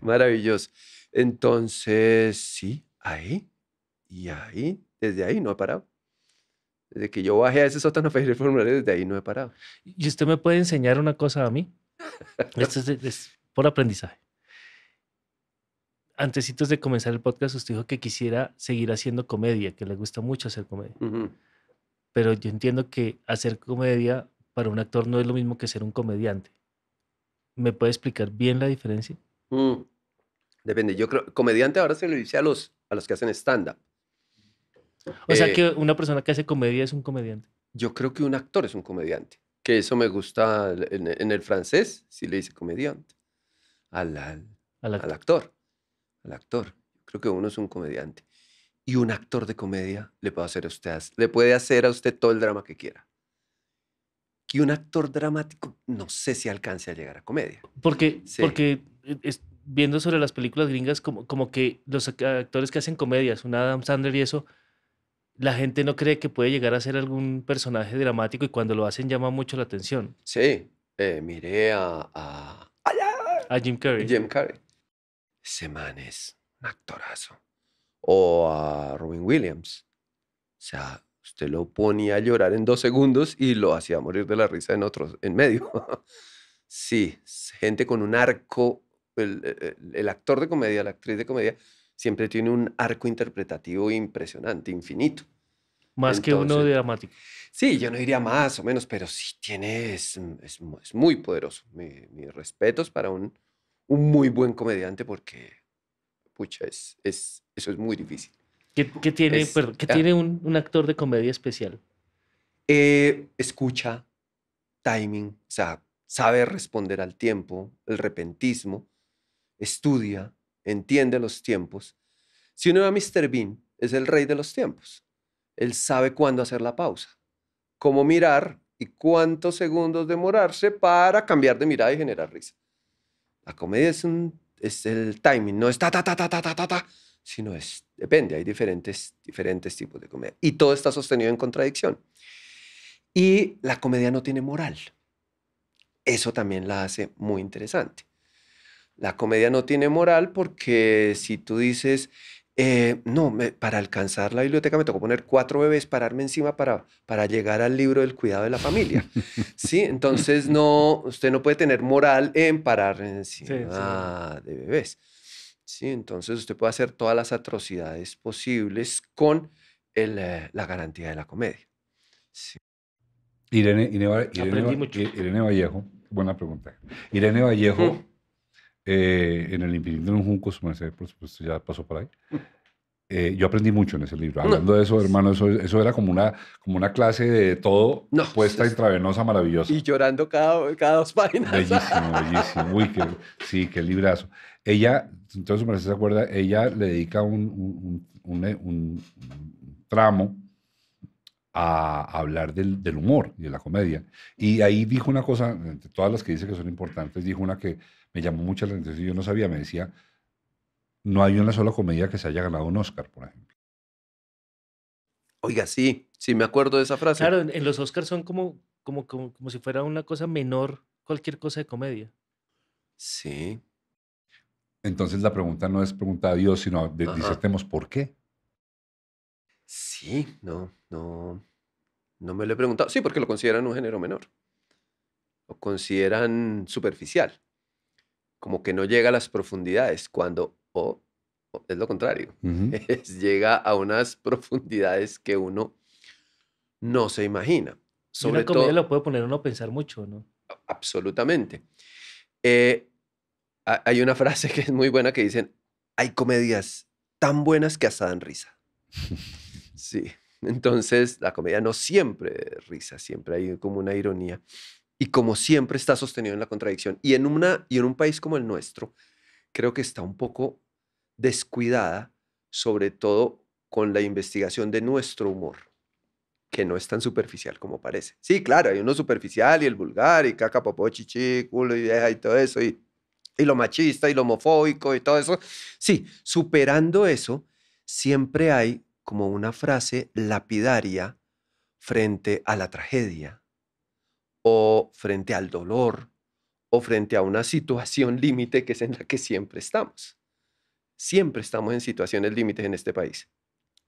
Maravilloso. Entonces, sí, ahí y ahí, desde ahí no he parado. Desde que yo bajé a ese sótano a formulario, desde ahí no he parado. ¿Y usted me puede enseñar una cosa a mí? Esto es, por aprendizaje. antesitos de comenzar el podcast, usted dijo que quisiera seguir haciendo comedia, que le gusta mucho hacer comedia. Pero yo entiendo que hacer comedia para un actor no es lo mismo que ser un comediante. ¿Me puede explicar bien la diferencia? Mm. Depende. Yo creo, comediante ahora se le dice a los, a los que hacen stand-up. O sea eh, que una persona que hace comedia es un comediante. Yo creo que un actor es un comediante. Que eso me gusta en, el francés, si le dice comediante. Al, al, actor. al actor. yo Creo que uno es un comediante. Y un actor de comedia le puede hacer a usted, le puede hacer a usted todo el drama que quiera. Que un actor dramático no sé si alcance a llegar a comedia. Porque, porque viendo sobre las películas gringas, como, como que los actores que hacen comedias, un Adam Sandler y eso, la gente no cree que puede llegar a ser algún personaje dramático y cuando lo hacen llama mucho la atención. Sí, eh, miré a, a, Jim Carrey. Jim Carrey. Ese man un actorazo. O a Robin Williams. O sea, usted lo ponía a llorar en dos segundos y lo hacía morir de la risa en otros, en medio. sí, gente con un arco. el actor de comedia, la actriz de comedia, siempre tiene un arco interpretativo impresionante, infinito. Más que uno dramático. Sí, yo no diría más o menos, pero sí tiene, es, es, muy poderoso. mis respetos para un, un, muy buen comediante porque, pucha, es, es eso es muy difícil. ¿Qué, tiene, perdón, ¿qué tiene un, un, actor de comedia especial? Eh, escucha, timing, o sea, sabe responder al tiempo, el repentismo, estudia, entiende los tiempos. Si uno ve a Mr. Bean, es el rey de los tiempos. Él sabe cuándo hacer la pausa, cómo mirar y cuántos segundos demorarse para cambiar de mirada y generar risa. La comedia es, un, es el timing, no es ta, ta, ta, ta, ta, ta, ta, sino es, depende, hay diferentes, diferentes tipos de comedia. Y todo está sostenido en contradicción. Y la comedia no tiene moral. Eso también la hace muy interesante. La comedia no tiene moral porque si tú dices, eh, no, me, para alcanzar la biblioteca me tocó poner cuatro bebés, pararme encima para, para llegar al libro del cuidado de la familia. ¿Sí? Entonces, no, usted no puede tener moral en parar encima de bebés. ¿Sí? Entonces, usted puede hacer todas las atrocidades posibles con eh, la garantía de la comedia. Irene, Vallejo, buena pregunta. Irene Vallejo. Mm. Eh, en el infinito de un junco, su merced, por supuesto, ya pasó por ahí. Eh, yo aprendí mucho en ese libro. Hablando de eso, hermano, eso, eso era como una, como una clase de todo puesta intravenosa maravillosa. Y llorando cada, cada dos páginas. Bellísimo, bellísimo. Uy, qué, sí, qué librazo. Ella, entonces, su merced se acuerda, ella le dedica un, un, un, un tramo a hablar del, humor y de la comedia. Y ahí dijo una cosa, entre todas las que dice que son importantes, dijo una que me llamó mucho la atención y yo no sabía, me decía, no hay una sola comedia que se haya ganado un Oscar, por ejemplo. Oiga, sí, sí, me acuerdo de esa frase. Claro, en, los Oscars son como, como, como, como si fuera una cosa menor cualquier cosa de comedia. Sí. Entonces la pregunta no es pregunta a Dios, sino disertemos por qué. Sí, no, no, no me lo he preguntado. Sí, porque lo consideran un género menor. Lo consideran superficial. Como que no llega a las profundidades, cuando o es lo contrario. llega a unas profundidades que uno no se imagina. Sobre una comedia lo puede poner uno a pensar mucho, ¿no? Absolutamente. Eh, hay una frase que es muy buena que dicen, hay comedias tan buenas que hasta dan risa. Sí. Entonces, la comedia no siempre risa, siempre hay como una ironía. Y como siempre está sostenido en la contradicción. Y en, una, y en un país como el nuestro, creo que está un poco descuidada, sobre todo con la investigación de nuestro humor, que no es tan superficial como parece. Sí, claro, hay uno superficial y el vulgar y caca, popó, chichi, culo y deja y todo eso, y, y lo machista y lo homofóbico y todo eso. Sí, superando eso, siempre hay como una frase lapidaria frente a la tragedia, o frente al dolor, o frente a una situación límite que es en la que siempre estamos. Siempre estamos en situaciones límites en este país.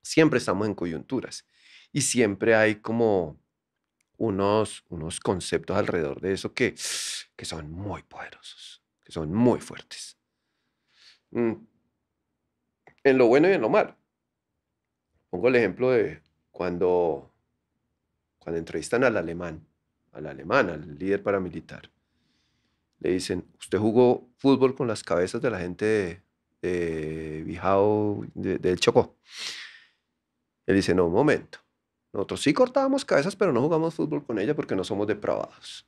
Siempre estamos en coyunturas. Y siempre hay como unos, unos conceptos alrededor de eso que, que son muy poderosos, que son muy fuertes. Mm. En lo bueno y en lo malo. Pongo el ejemplo de cuando, cuando entrevistan al alemán, al alemán, al líder paramilitar. Le dicen, usted jugó fútbol con las cabezas de la gente de, Bijao, del Chocó. Él dice, no, un momento. Nosotros sí cortábamos cabezas, pero no jugamos fútbol con ella porque no somos depravados.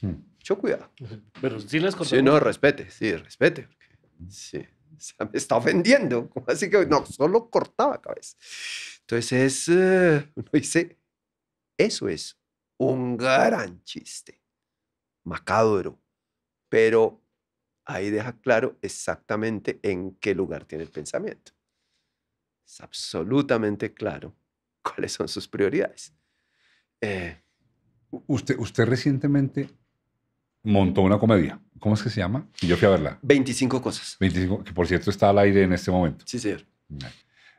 Hmm. Mucho cuidado. Pero sí las cortamos. Sí, no, respete, sí, respete. Hmm. Sí, O sea, me está ofendiendo. ¿Cómo así que no, solo cortaba cabeza. Entonces, es eh, uno dice, eso es un gran chiste, macabro, pero ahí deja claro exactamente en qué lugar tiene el pensamiento. Es absolutamente claro cuáles son sus prioridades. Eh, usted, usted recientemente montó una comedia. ¿Cómo es que se llama? Y yo fui a verla. 25 cosas. 25, que por cierto está al aire en este momento. Sí, señor.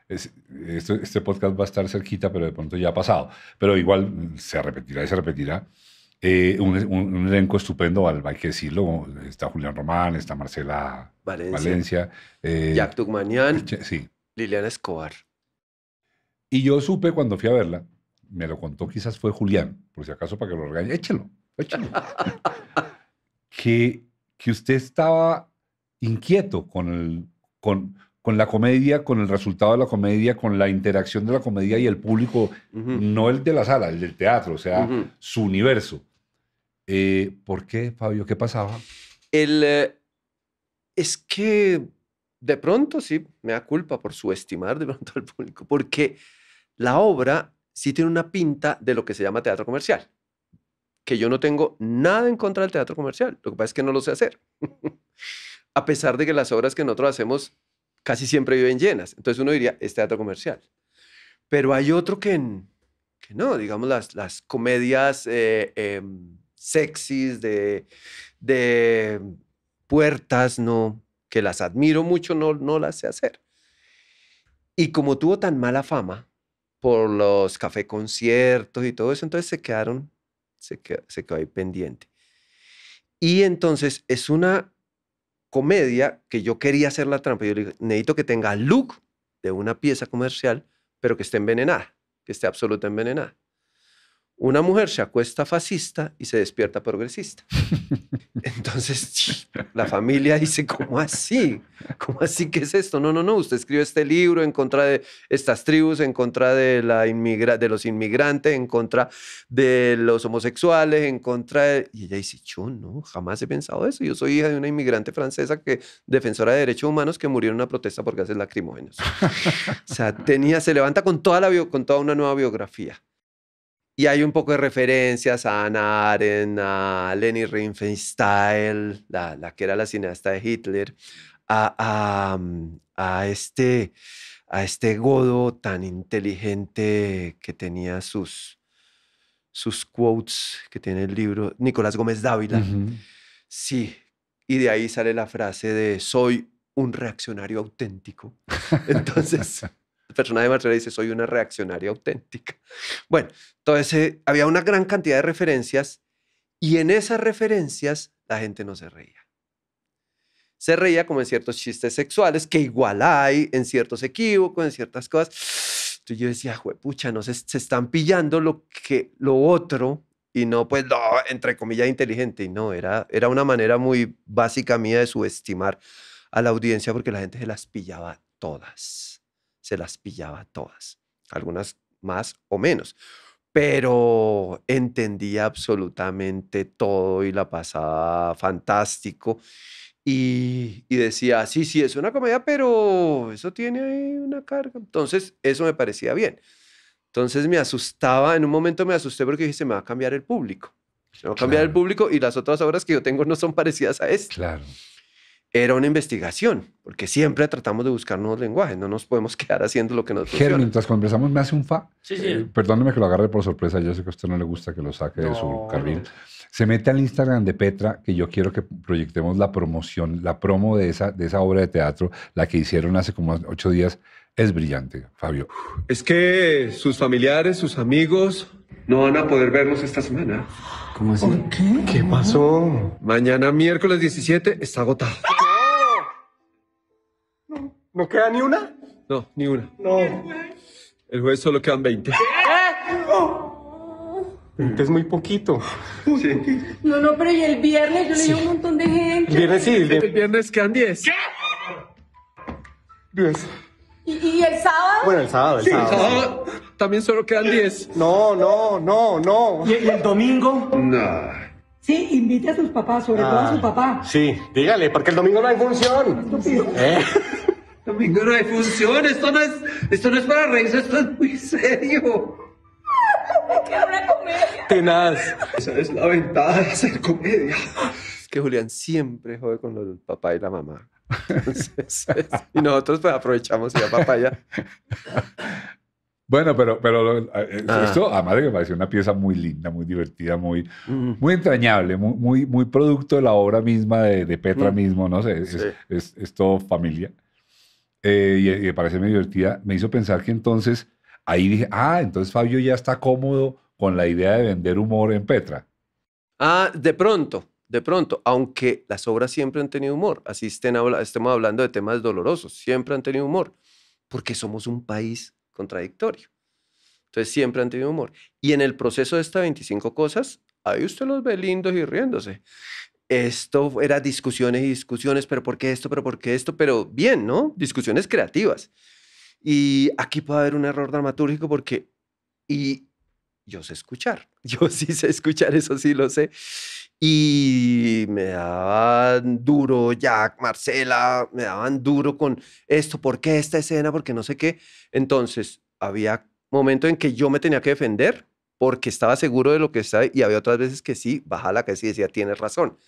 este, podcast va a estar cerquita, pero de pronto ya ha pasado. Pero igual se repetirá y se repetirá. Eh, un, elenco estupendo, hay que decirlo. Está Julián Román, está Marcela Valencia. Eh, Jack Tugmanian. Sí. Liliana Escobar. Y yo supe cuando fui a verla, me lo contó, quizás fue Julián, por si acaso para que lo regañe, échelo, échelo. que, que usted estaba inquieto con, el, con, la comedia, con el resultado de la comedia, con la interacción de la comedia y el público, no el de la sala, el del teatro, o sea, su universo. Eh, ¿Por qué, Fabio? ¿Qué pasaba? El, eh, es que de pronto sí me da culpa por subestimar de pronto al público, porque la obra sí tiene una pinta de lo que se llama teatro comercial que yo no tengo nada en contra del teatro comercial, lo que pasa es que no lo sé hacer. a pesar de que las obras que nosotros hacemos casi siempre viven llenas. Entonces uno diría, es teatro comercial. Pero hay otro que, no, digamos, las, comedias eh, em, sexys de, de puertas, no, que las admiro mucho, no, no las sé hacer. Y como tuvo tan mala fama por los café conciertos y todo eso, entonces se quedaron se, queda, quedó ahí pendiente. Y entonces es una comedia que yo quería hacer la trampa. Yo le dije, necesito que tenga look de una pieza comercial, pero que esté envenenada, que esté absolutamente envenenada una mujer se acuesta fascista y se despierta progresista. Entonces, la familia dice, ¿cómo así? ¿Cómo así que es esto? No, no, no, usted escribió este libro en contra de estas tribus, en contra de, los inmigrantes, en contra de los homosexuales, en contra de... Y ella dice, yo no, jamás he pensado eso. Yo soy hija de una inmigrante francesa que defensora de derechos humanos que murió en una protesta por gases lacrimógenos. o sea, tenía, se levanta la con toda una nueva biografía. Y hay un poco de referencias a Anna Arendt, a Leni Riefenstahl, la, que era la cineasta de Hitler, mm, a, este, a este godo tan inteligente que tenía sus, sus quotes que tiene el libro, Nicolás Gómez Dávila. Sí, y de ahí sale la frase de soy un reaccionario auténtico. Entonces personaje de Marcela dice, soy una reaccionaria auténtica. Bueno, entonces eh, había una gran cantidad de referencias y en esas referencias la gente no se reía. Se reía como en ciertos chistes sexuales, que igual hay, en ciertos equívocos, en ciertas cosas. Entonces yo decía, pucha, no se, se están pillando lo, que, lo otro y no, pues, no, entre comillas, inteligente. Y no, era, era una manera muy básica mía de subestimar a la audiencia porque la gente se las pillaba todas se las pillaba todas, algunas más o menos, pero entendía absolutamente todo y la pasaba fantástico. Y, decía, sí, sí, es una comedia, pero eso tiene ahí una carga. Entonces, eso me parecía bien. Entonces me asustaba, en un momento me asusté porque dije, se me va a cambiar el público. Se va a cambiar el público y las otras obras que yo tengo no son parecidas a esta. Claro era una investigación, porque siempre tratamos de buscar nuevos lenguajes, no nos podemos quedar haciendo lo que nos Germán, mientras conversamos, me hace un fa. Sí, sí. Eh, perdóneme que lo agarre por sorpresa, yo sé que a usted no le gusta que lo saque de su carril. Se mete al Instagram de Petra, que yo quiero que proyectemos la promoción, la promo de esa, de esa obra de teatro, la que hicieron hace como ocho días. Es brillante, Fabio. Es que sus familiares, sus amigos, no van a poder vernos esta semana. ¿Cómo así? ¿Qué pasó? Mañana, miércoles 17, está agotado. ¿No queda ni una? No, ni una. No. El jueves solo quedan 20. ¿Qué? 20 es muy poquito. Sí. No, no, pero y el viernes yo le un montón de gente. El viernes sí. El viernes, el viernes quedan 10. ¿Qué? 10. ¿Y, ¿Y, el sábado? Bueno, el sábado, el sí, sábado. El sábado también solo quedan 10. No, no, no, no. ¿Y, el domingo? No. Sí, invite a sus papás, sobre todo a su ah, papá. Sí, dígale, porque el domingo no hay función. Estúpido. ¿Eh? Domingo no hay función, esto no es, para reírse, esto es muy serio. ¿Qué comedia? Tenaz. Esa es la ventaja de hacer comedia. Es que Julián siempre jode con el papá y la mamá. y nosotros pues aprovechamos y papá ya. Bueno, pero, pero eh, ah. esto, además de que me pareció una pieza muy linda, muy divertida, muy, mm. muy entrañable, muy, muy, producto de la obra misma de, Petra mm. mismo, no sé, es, es, es, todo familia. Eh, y, me parece muy divertida, me hizo pensar que entonces ahí dije, ah, entonces Fabio ya está cómodo con la idea de vender humor en Petra. Ah, de pronto, de pronto, aunque las obras siempre han tenido humor, así estén, estemos hablando de temas dolorosos, siempre han tenido humor, porque somos un país contradictorio. Entonces siempre han tenido humor. Y en el proceso de estas 25 cosas, ahí usted los ve lindos y riéndose esto era discusiones y discusiones, pero ¿por qué esto? ¿Pero por qué esto? Pero bien, ¿no? Discusiones creativas. Y aquí puede haber un error dramatúrgico porque... Y yo sé escuchar, yo sí sé escuchar, eso sí lo sé. Y me daban duro Jack, Marcela, me daban duro con esto, ¿por qué esta escena? Porque no sé qué. Entonces, había momento en que yo me tenía que defender porque estaba seguro de lo que estaba y había otras veces que sí, baja la que y decía, tienes razón.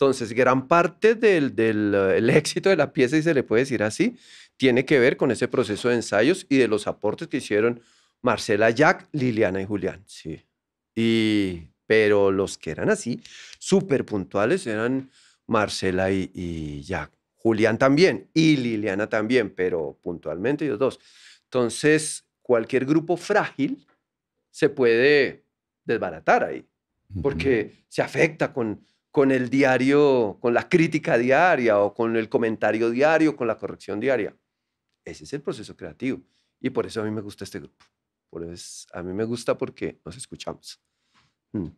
Entonces, gran parte del, eh, éxito de la pieza, y se le puede decir así, tiene que ver con ese proceso de ensayos y de los aportes que hicieron Marcela Jack, Liliana y Julián. Sí. Y, pero los que eran así, súper puntuales, eran Marcela y, Jack. Julián también y Liliana también, pero puntualmente ellos dos. Entonces, cualquier grupo frágil se puede desbaratar ahí, porque se afecta con con el diario, con la crítica diaria o con el comentario diario, con la corrección diaria. Ese es el proceso creativo. Y por eso a mí me gusta este grupo. Por eso a mí me gusta porque nos escuchamos. Mm.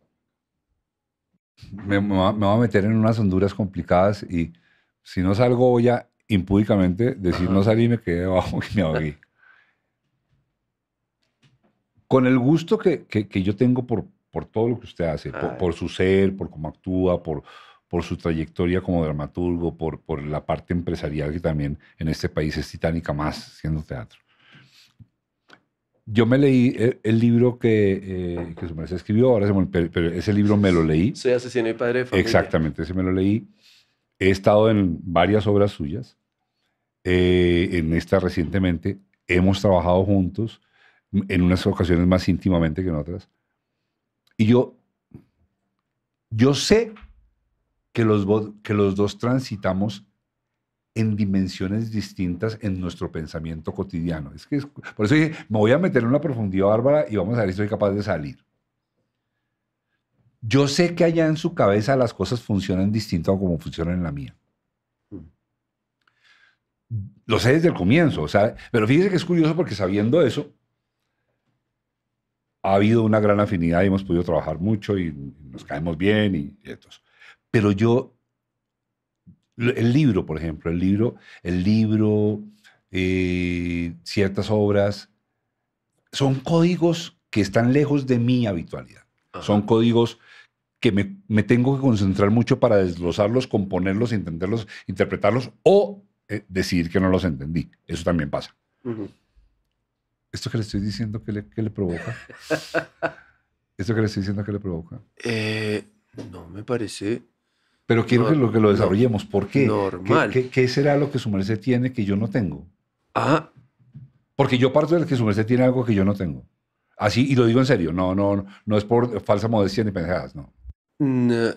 Me, me, va, a meter en unas honduras complicadas y si no salgo ya impúdicamente decir no salí, me quedé abajo y me ahogué. Con el gusto que, que, que yo tengo por, por todo lo que usted hace, por, su ser, por cómo actúa, por, por su trayectoria como dramaturgo, por, por la parte empresarial que también en este país es titánica más siendo teatro. Yo me leí e, el, libro que, eh, que su escribió, ahora se pero ese libro me lo leí. Soy asesino y padre Exactamente, ese me lo leí. He estado en varias obras suyas, eh, en esta recientemente. Hemos trabajado juntos, en unas ocasiones más íntimamente que en otras. Y yo, yo sé que los, que los dos transitamos en dimensiones distintas en nuestro pensamiento cotidiano. Es que por eso dije, me voy a meter en una profundidad bárbara y vamos a ver si soy capaz de salir. Yo sé que allá en su cabeza las cosas funcionan distinto a como funcionan en la mía. Mm. Lo sé desde el comienzo, pero fíjese que es curioso porque sabiendo eso, ha habido una gran afinidad y hemos podido trabajar mucho y nos caemos bien y, estos Pero yo, el libro, por ejemplo, el libro, el libro, eh, ciertas obras, son códigos que están lejos de mi habitualidad. Son códigos que me, tengo que concentrar mucho para desglosarlos, componerlos, entenderlos, interpretarlos o eh, decir que no los entendí. Eso también pasa. ¿Esto que le estoy diciendo que le, provoca? ¿Esto que le estoy diciendo que le provoca? Eh, no me parece. Pero quiero que, lo, que lo desarrollemos. ¿Por qué? Normal. ¿Qué, será lo que su merced tiene que yo no tengo? Ah. Porque yo parto del que su merced tiene algo que yo no tengo. Así, y lo digo en serio, no, no, no es por falsa modestia ni pendejadas, no. no.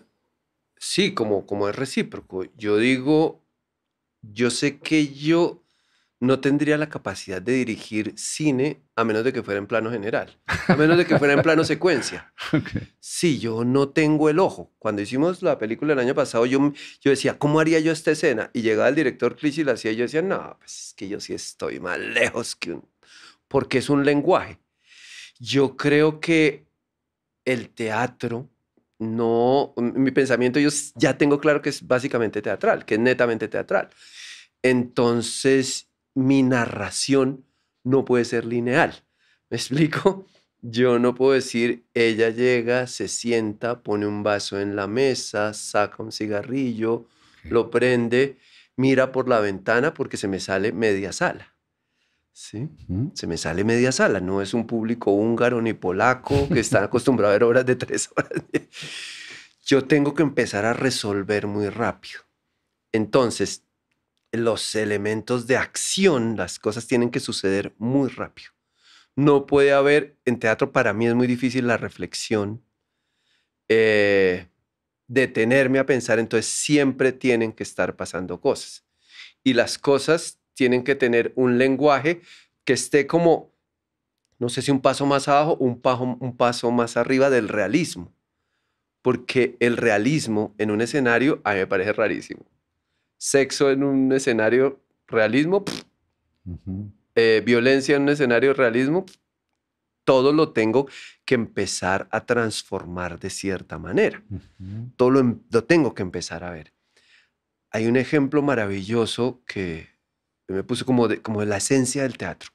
Sí, como, como es recíproco. Yo digo, yo sé que yo no tendría la capacidad de dirigir cine a menos de que fuera en plano general, a menos de que fuera en plano secuencia. si yo no tengo el ojo. Cuando hicimos la película el año pasado, yo, yo decía, ¿cómo haría yo esta escena? Y llegaba el director clichy y la hacía y yo decía, no, pues es que yo sí estoy más lejos que un... porque es un lenguaje. Yo creo que el teatro no, mm, mi pensamiento yo ya tengo claro que es básicamente teatral, que es netamente teatral. Entonces, mi narración no puede ser lineal. ¿Me explico? Yo no puedo decir, ella llega, se sienta, pone un vaso en la mesa, saca un cigarrillo, lo prende, mira por la ventana porque se me sale media sala. ¿sí? Se me sale media sala, no es un público húngaro ni polaco que están acostumbrado a ver obras de tres horas. Yo tengo que empezar a resolver muy rápido. Entonces, los elementos de acción, las cosas tienen que suceder muy rápido. No puede haber, en teatro para mí es muy difícil la reflexión, eh, detenerme a pensar, entonces siempre tienen que estar pasando cosas. Y las cosas tienen que tener un lenguaje que esté como, no sé si un paso más abajo, un un paso más arriba del realismo. Porque el realismo en un escenario a mí me parece rarísimo sexo en un escenario realismo, eh, violencia en un escenario realismo, todo lo tengo que empezar a transformar de cierta manera. Todo em, lo, tengo que empezar a ver. Hay un ejemplo maravilloso que me puso como, de, como la esencia del teatro.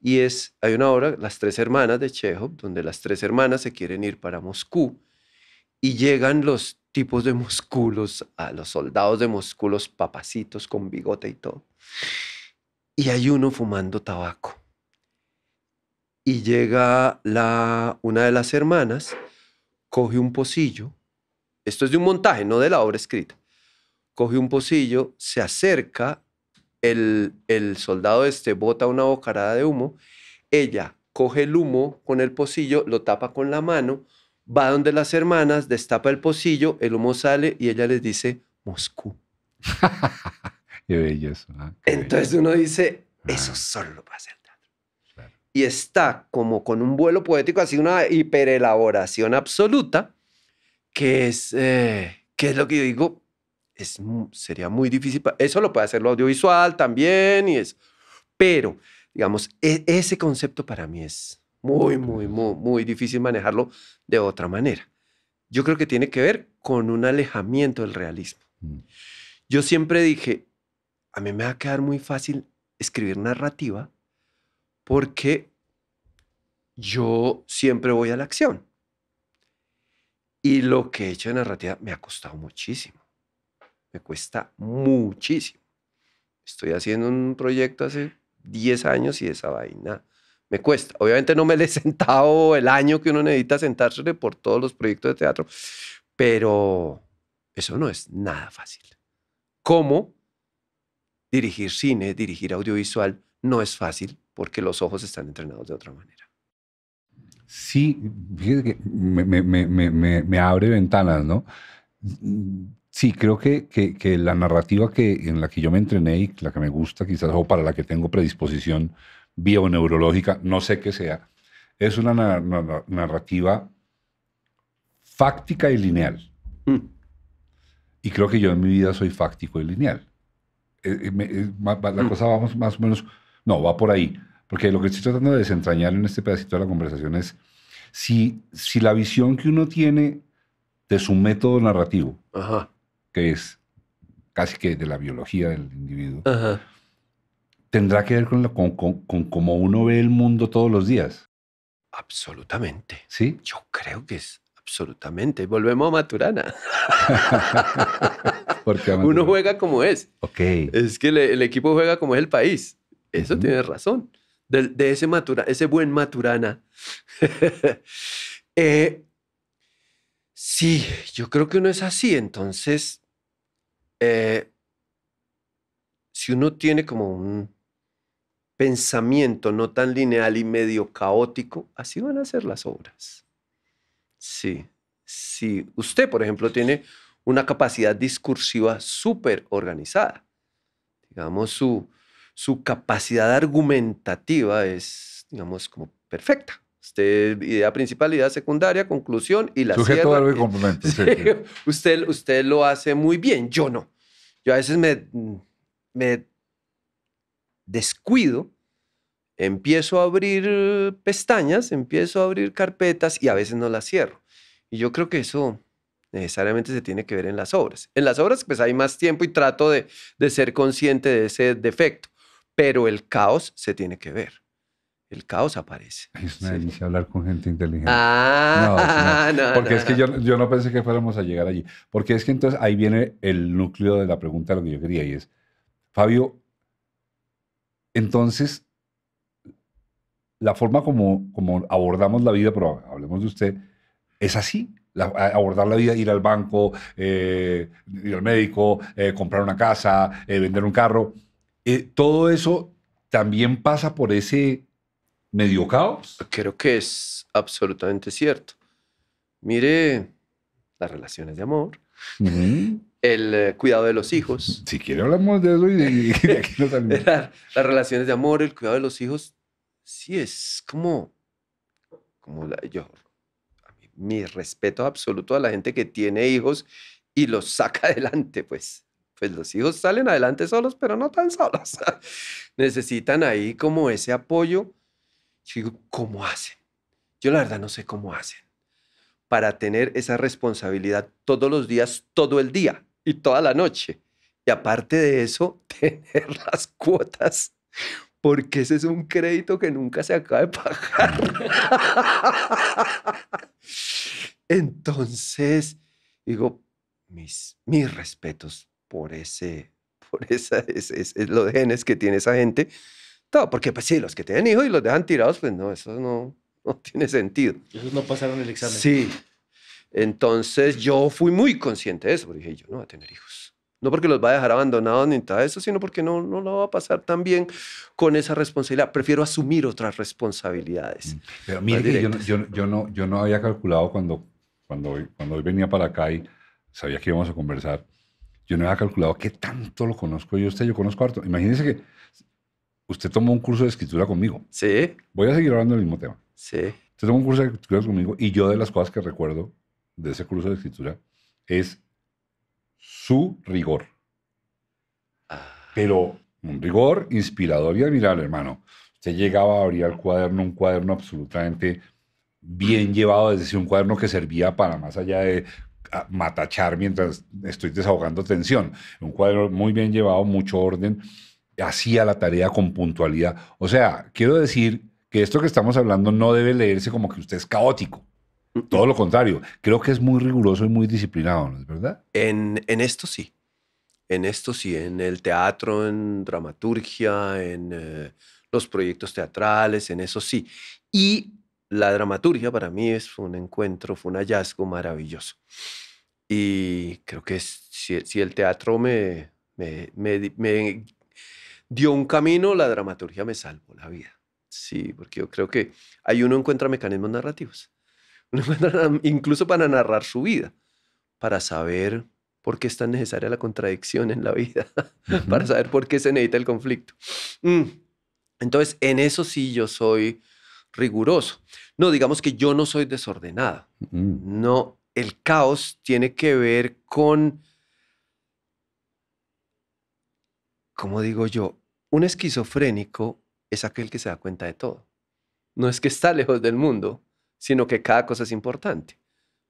Y es, hay una obra, Las Tres Hermanas de Chehov, donde las tres hermanas se quieren ir para Moscú y llegan los tipos de músculos, a los soldados de músculos, papacitos con bigote y todo. Y hay uno fumando tabaco. Y llega una de las hermanas, coge un pocillo. Esto es de un montaje, no de la obra escrita. Coge un pocillo, se acerca, el, el soldado este bota una bocarada de humo, ella coge el humo con el pocillo, lo tapa con la mano, va donde las hermanas, destapa el pocillo, el humo sale y ella les dice Moscú. qué bello eso. Entonces uno dice, eso ah. solo lo puede hacer teatro. Y está como con un vuelo poético, así una hiperelaboración absoluta, que es, eh, es lo que yo digo, es, sería muy difícil. Eso lo puede hacer lo audiovisual también, y es, pero, digamos, e, ese concepto para mí es muy, muy, muy, muy difícil manejarlo de otra manera. Yo creo que tiene que ver con un alejamiento del realismo. Mm. Yo siempre dije, a mí me va a quedar muy fácil escribir narrativa porque yo siempre voy a la acción. Y lo que he hecho de narrativa me ha costado muchísimo. Me cuesta muchísimo. Estoy haciendo un proyecto hace 10 años y esa vaina me cuesta. Obviamente no me le he sentado el año que uno necesita sentarse por todos los proyectos de teatro, pero eso no es nada fácil. ¿Cómo dirigir cine, dirigir audiovisual? No es fácil porque los ojos están entrenados de otra manera. Sí, que me, abre ventanas, ¿no? Sí, creo que, que, la narrativa que, en la que yo me entrené y la que me gusta quizás, o para la que tengo predisposición, bio-neurológica, no sé qué sea, es una narrativa fáctica y lineal. Mm. Y creo que yo en mi vida soy fáctico y lineal. Eh, eh, eh, la mm. cosa va más o menos, no, va por ahí. Porque lo que estoy tratando de desentrañar en este pedacito de la conversación es si, si la visión que uno tiene de su método narrativo, que es casi que de la biología del individuo, tendrá que ver con, lo, con, cómo uno ve el mundo todos los días. Absolutamente. ¿Sí? Yo creo que es absolutamente. Volvemos a Maturana. Porque Uno juega como es. Ok. Es que el equipo juega como es el país. Eso tiene razón. De, ese, ese buen Maturana. Eh, sí, yo creo que uno es así. Entonces, eh, si uno tiene como un pensamiento no tan lineal y medio caótico, así van a ser las obras. Sí, Si Usted, por ejemplo, tiene una capacidad discursiva súper organizada. Digamos, su, su capacidad argumentativa es, digamos, como perfecta. Usted, idea principal, idea secundaria, conclusión y la Sujeto, cierra. complemento. Usted, usted lo hace muy bien, yo no. Yo a veces me, me descuido, empiezo a abrir eh, pestañas, empiezo a abrir carpetas y a veces no las cierro. Y yo creo que eso necesariamente se tiene que ver en las obras. En las obras pues hay más tiempo y trato de, ser consciente de ese defecto, pero el caos se tiene que ver el caos aparece. Es una delicia hablar con gente inteligente. Ah, no, porque es que yo, no pensé que fuéramos a llegar allí. Porque es que entonces ahí viene el núcleo de la pregunta lo que yo quería y es, Fabio, entonces, la forma como, abordamos la vida, pero hablemos de usted, es así. abordar la vida, ir al banco, eh, ir al médico, eh, comprar una casa, eh, vender un carro. todo eso también pasa por ese medio caos. Creo que es absolutamente cierto. Mire las relaciones de amor el eh, cuidado de los hijos. Si quiere hablamos de eso y de, aquí también. las relaciones de amor, el cuidado de los hijos, sí es como, como yo, mi respeto absoluto a la gente que tiene hijos y los saca adelante, pues. Pues los hijos salen adelante solos, pero no tan solos. Necesitan ahí como ese apoyo. Yo ¿cómo hacen? Yo la verdad no sé cómo hacen para tener esa responsabilidad todos los días, todo el día y toda la noche. Y aparte de eso, tener las cuotas, porque ese es un crédito que nunca se acaba de pagar. Entonces, digo, mis, mis respetos por ese, por esa, es, lo de los genes que tiene esa gente. todo porque pues sí, los que tienen hijos y los dejan tirados, pues no, eso no, no tiene sentido. Ellos no pasaron el examen. Sí, entonces yo fui muy consciente de eso, porque dije, yo no voy a tener hijos. No porque los va a dejar abandonados ni nada de eso, sino porque no, no lo va a pasar tan bien con esa responsabilidad. Prefiero asumir otras responsabilidades. Mm, pero mire yo, yo, yo, no, yo no había calculado cuando, cuando, hoy, cuando hoy venía para acá y sabía que íbamos a conversar, yo no había calculado qué tanto lo conozco yo usted, yo conozco harto. Imagínese que usted tomó un curso de escritura conmigo. Sí. Voy a seguir hablando del mismo tema. Sí. Usted tomó un curso de escritura conmigo y yo de las cosas que recuerdo de ese curso de escritura es su rigor. Ah. Pero un rigor inspirador y admirable, hermano. Usted llegaba, a abrir el cuaderno, un cuaderno absolutamente bien llevado, es decir, un cuaderno que servía para más allá de ah, matachar mientras estoy desahogando tensión. Un cuaderno muy bien llevado, mucho orden, hacía la tarea con puntualidad. O sea, quiero decir que esto que estamos hablando no debe leerse como que usted es caótico. Todo lo contrario, creo que es muy riguroso y muy disciplinado, ¿no es verdad? En, en esto sí, en esto sí, en el teatro, en dramaturgia, en eh, los proyectos teatrales, en eso sí. Y la dramaturgia para mí es un encuentro, fue un hallazgo maravilloso. Y creo que si, el teatro me, me, me, me, dio un camino, la dramaturgia me salvó la vida. Sí, porque yo creo que ahí uno encuentra mecanismos narrativos. incluso para narrar su vida, para saber por qué es tan necesaria la contradicción en la vida, para saber por qué se necesita el conflicto. Mm. Entonces, en eso sí yo soy riguroso. No, digamos que yo no soy desordenada. Mm. No, el caos tiene que ver con, ¿Cómo digo yo, un esquizofrénico es aquel que se da cuenta de todo. No es que está lejos del mundo, sino que cada cosa es importante.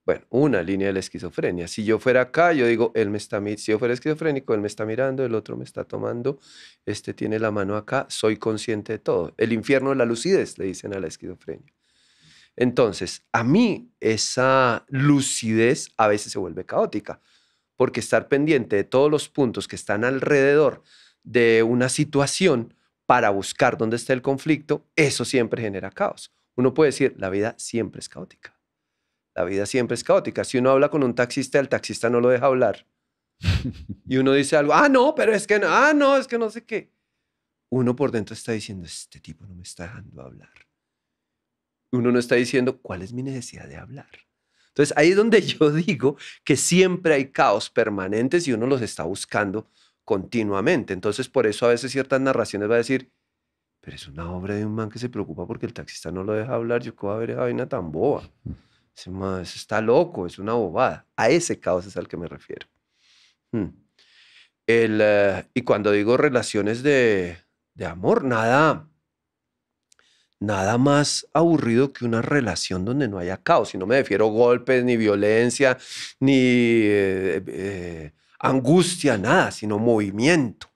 Bueno, una línea de la esquizofrenia. Si yo fuera acá, yo digo, él me está si yo fuera esquizofrénico, él me está mirando, el otro me está tomando, este tiene la mano acá, soy consciente de todo. El infierno de la lucidez, le dicen a la esquizofrenia. Entonces, a mí esa lucidez a veces se vuelve caótica, porque estar pendiente de todos los puntos que están alrededor de una situación para buscar dónde está el conflicto, eso siempre genera caos. Uno puede decir, la vida siempre es caótica. La vida siempre es caótica. Si uno habla con un taxista, el taxista no lo deja hablar. Y uno dice algo, ah, no, pero es que no, ah, no, es que no sé qué. Uno por dentro está diciendo, este tipo no me está dejando hablar. Uno no está diciendo, ¿cuál es mi necesidad de hablar? Entonces ahí es donde yo digo que siempre hay caos permanentes y uno los está buscando continuamente. Entonces por eso a veces ciertas narraciones va a decir, pero es una obra de un man que se preocupa porque el taxista no lo deja hablar. Yo, ¿cómo va a ver esa vaina tan boba? Ese man, eso está loco, es una bobada. A ese caos es al que me refiero. Hmm. Eh, y cuando digo relaciones de, amor, nada, nada más aburrido que una relación donde no haya caos. Y no me refiero a golpes, ni violencia, ni eh, eh, angustia, nada, sino movimiento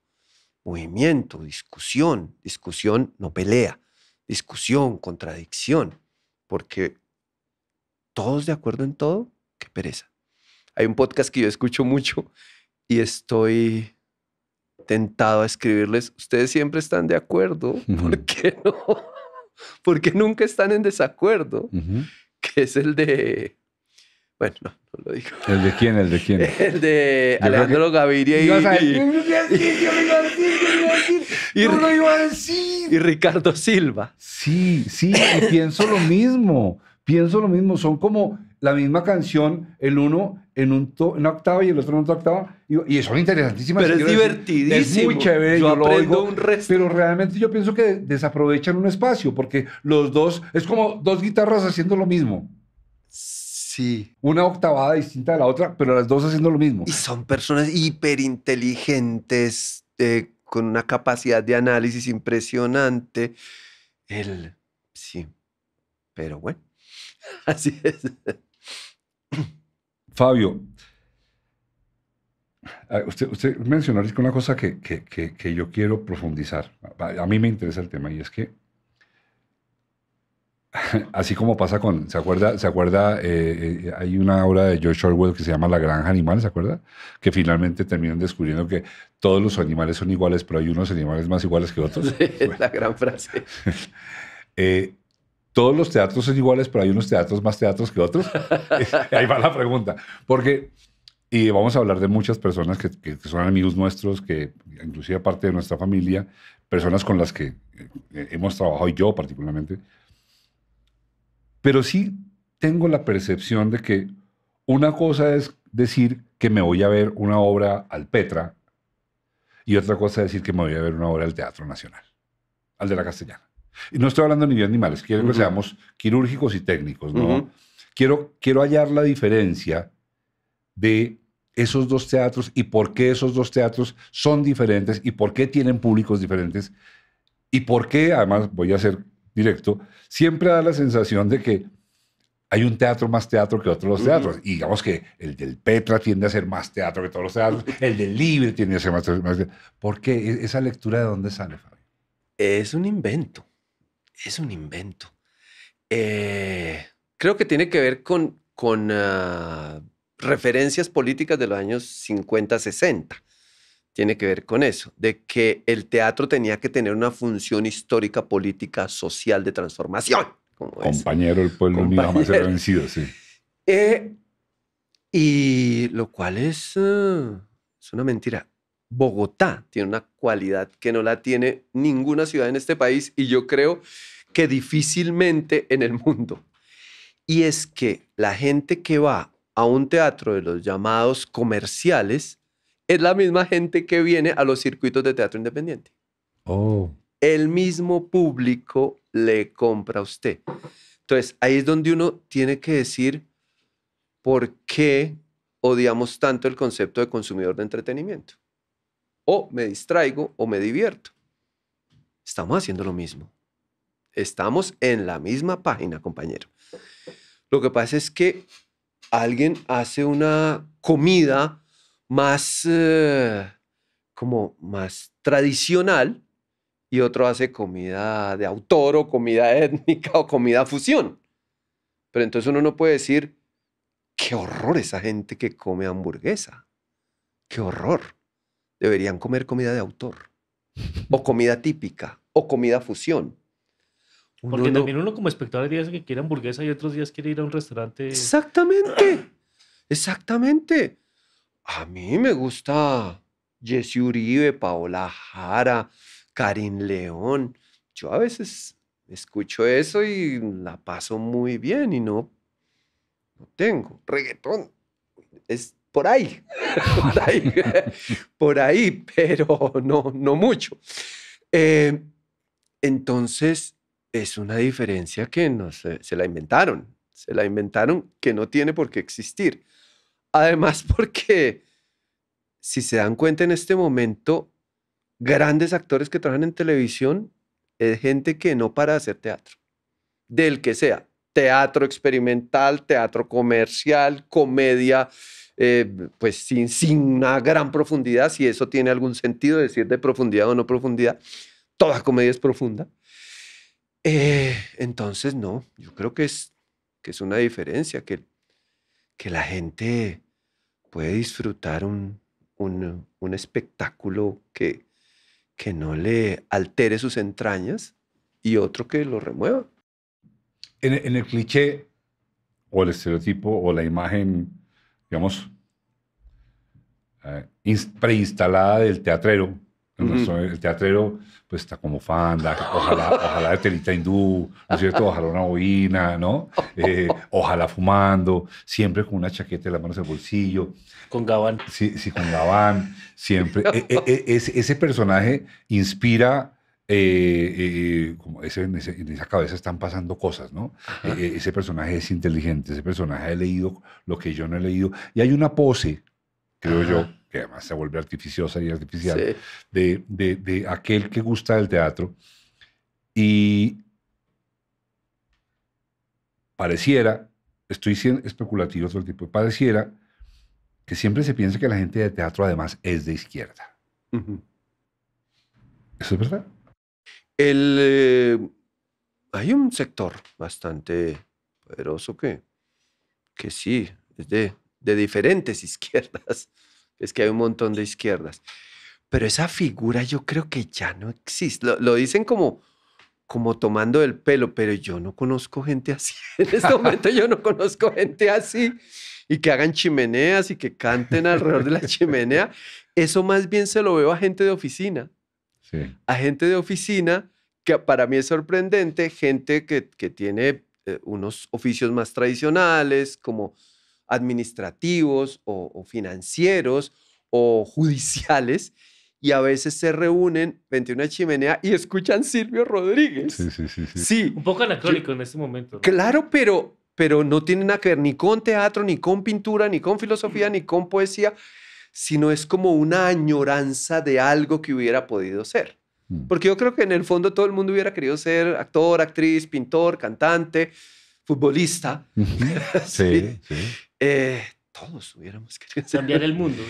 movimiento, discusión, discusión no pelea, discusión, contradicción, porque todos de acuerdo en todo, qué pereza. Hay un podcast que yo escucho mucho y estoy tentado a escribirles, ustedes siempre están de acuerdo, ¿por qué no? Porque nunca están en desacuerdo, que es el de, bueno, ¿El de quién? ¿El de quién? El de Alejandro Gaviria y. Y... iba a decir. Y Ricardo Silva. Sí, sí, pienso lo mismo. Pienso lo mismo. Son como la misma canción, el uno en un to, una octava y el otro en otra octava. Y, y son interesantísimas. Pero es divertidísimo. es muy chévere. Yo, aprendo un Pero realmente yo pienso que desaprovechan un espacio porque los dos, es como dos guitarras haciendo lo mismo. Sí. Una octavada distinta de la otra, pero las dos haciendo lo mismo. Y son personas hiperinteligentes, eh, con una capacidad de análisis impresionante. El, sí, pero bueno, así es. Fabio, ah, usted, mencionó una cosa que, que yo quiero profundizar. A mí me interesa el tema y es que así como pasa con, ¿se acuerda? ¿Se acuerda? Eh, eh, hay una obra de George Orwell que se llama La granja animal, ¿se acuerda? Que finalmente terminan descubriendo que todos los animales son iguales, pero hay unos animales más iguales que otros. Es La gran frase. Eh, todos los teatros son iguales, pero hay unos teatros más teatros que otros. Ahí va la pregunta. Porque, y vamos a hablar de muchas personas que, que son amigos nuestros, que inclusive parte de nuestra familia, personas con las que hemos trabajado, y yo particularmente, pero sí tengo la percepción de que una cosa es decir que me voy a ver una obra al Petra y otra cosa es decir que me voy a ver una obra al Teatro Nacional, al de la Castellana. Y no estoy hablando ni de animales, quiero que seamos quirúrgicos y técnicos, ¿no? quiero, quiero hallar la diferencia de esos dos teatros y por qué esos dos teatros son diferentes y por qué tienen públicos diferentes y por qué, además voy a ser directo, siempre da la sensación de que hay un teatro más teatro que otros teatros. Y digamos que el del Petra tiende a ser más teatro que todos los teatros, el del Libre tiende a ser más teatro. ¿Por qué? E-, ¿Esa lectura de dónde sale, Fabio? Es un invento. Es un invento. Eh, creo que tiene que ver con, con ah, referencias políticas de los años 50, 60 tiene que ver con eso, de que el teatro tenía que tener una función histórica, política, social de transformación. Compañero el pueblo unido jamás vencido, sí. Eh, y lo cual es, eh, es una mentira. Bogotá tiene una cualidad que no la tiene ninguna ciudad en este país y yo creo que difícilmente en el mundo. Y es que la gente que va a un teatro de los llamados comerciales es la misma gente que viene a los circuitos de teatro independiente. Oh. El mismo público le compra a usted. Entonces, ahí es donde uno tiene que decir por qué odiamos tanto el concepto de consumidor de entretenimiento. O me distraigo o me divierto. Estamos haciendo lo mismo. Estamos en la misma página, compañero. Lo que pasa es que alguien hace una comida más eh, como más tradicional y otro hace comida de autor o comida étnica o comida fusión. Pero entonces uno no puede decir, qué horror esa gente que come hamburguesa. Qué horror. Deberían comer comida de autor o comida típica o comida fusión. Porque también uno como espectador que quiere hamburguesa y otros días quiere ir a un restaurante. Exactamente. Exactamente. A mí me gusta Jesse Uribe, Paola Jara, Karin León. Yo a veces escucho eso y la paso muy bien y no, no tengo. Reggaetón es por ahí, por ahí, por ahí, pero no, no mucho. Eh, entonces, es una diferencia que no se la inventaron, se la inventaron que no tiene por qué existir. Además, porque si se dan cuenta en este momento, grandes actores que trabajan en televisión es gente que no para de hacer teatro, del que sea, teatro experimental, teatro comercial, comedia, eh, pues sin, sin una gran profundidad, si eso tiene algún sentido, decir de profundidad o no profundidad, toda comedia es profunda. Eh, entonces, no, yo creo que es, que es una diferencia, que, que la gente puede disfrutar un, espectáculo que, que no le altere sus entrañas y otro que lo remueva. En, el cliché o el estereotipo o la imagen, digamos, eh, preinstalada del teatrero, el teatrero, pues está como fanda, ojalá, ojalá de telita hindú, cierto? Ojalá una boina, ¿no? Eh, ojalá fumando, siempre con una chaqueta en las manos en el bolsillo. Con gabán. Sí, sí, con gabán, siempre. E, e, e, ese, ese, personaje inspira. Eh, eh, como ese, en, esa cabeza están pasando cosas, ¿no? ese personaje es inteligente, ese personaje ha leído lo que yo no he leído. Y hay una pose, creo yo, además se vuelve artificiosa y artificial, de, aquel que gusta del teatro. Y pareciera, estoy siendo especulativo todo tipo, pareciera que siempre se piensa que la gente de teatro además es de izquierda. ¿Eso es verdad? El, eh, hay un sector bastante poderoso que, que sí, es de, de diferentes izquierdas es que hay un montón de izquierdas. Pero esa figura yo creo que ya no existe. Lo, dicen como, como tomando el pelo, pero yo no conozco gente así. En este momento yo no conozco gente así y que hagan chimeneas y que canten alrededor de la chimenea. Eso más bien se lo veo a gente de oficina. A gente de oficina, que para mí es sorprendente, gente que, tiene eh, unos oficios más tradicionales, como administrativos o, financieros o judiciales y a veces se reúnen frente a chimenea y escuchan Silvio Rodríguez. Sí, sí, sí. sí. Un poco anacrónico en ese momento. Claro, pero, pero no tiene nada que ver ni con teatro, ni con pintura, ni con filosofía, ni con poesía, sino es como una añoranza de algo que hubiera podido ser. Mm. Porque yo creo que en el fondo todo el mundo hubiera querido ser actor, actriz, pintor, cantante, futbolista. sí, sí. Eh, todos hubiéramos querido cambiar el mundo,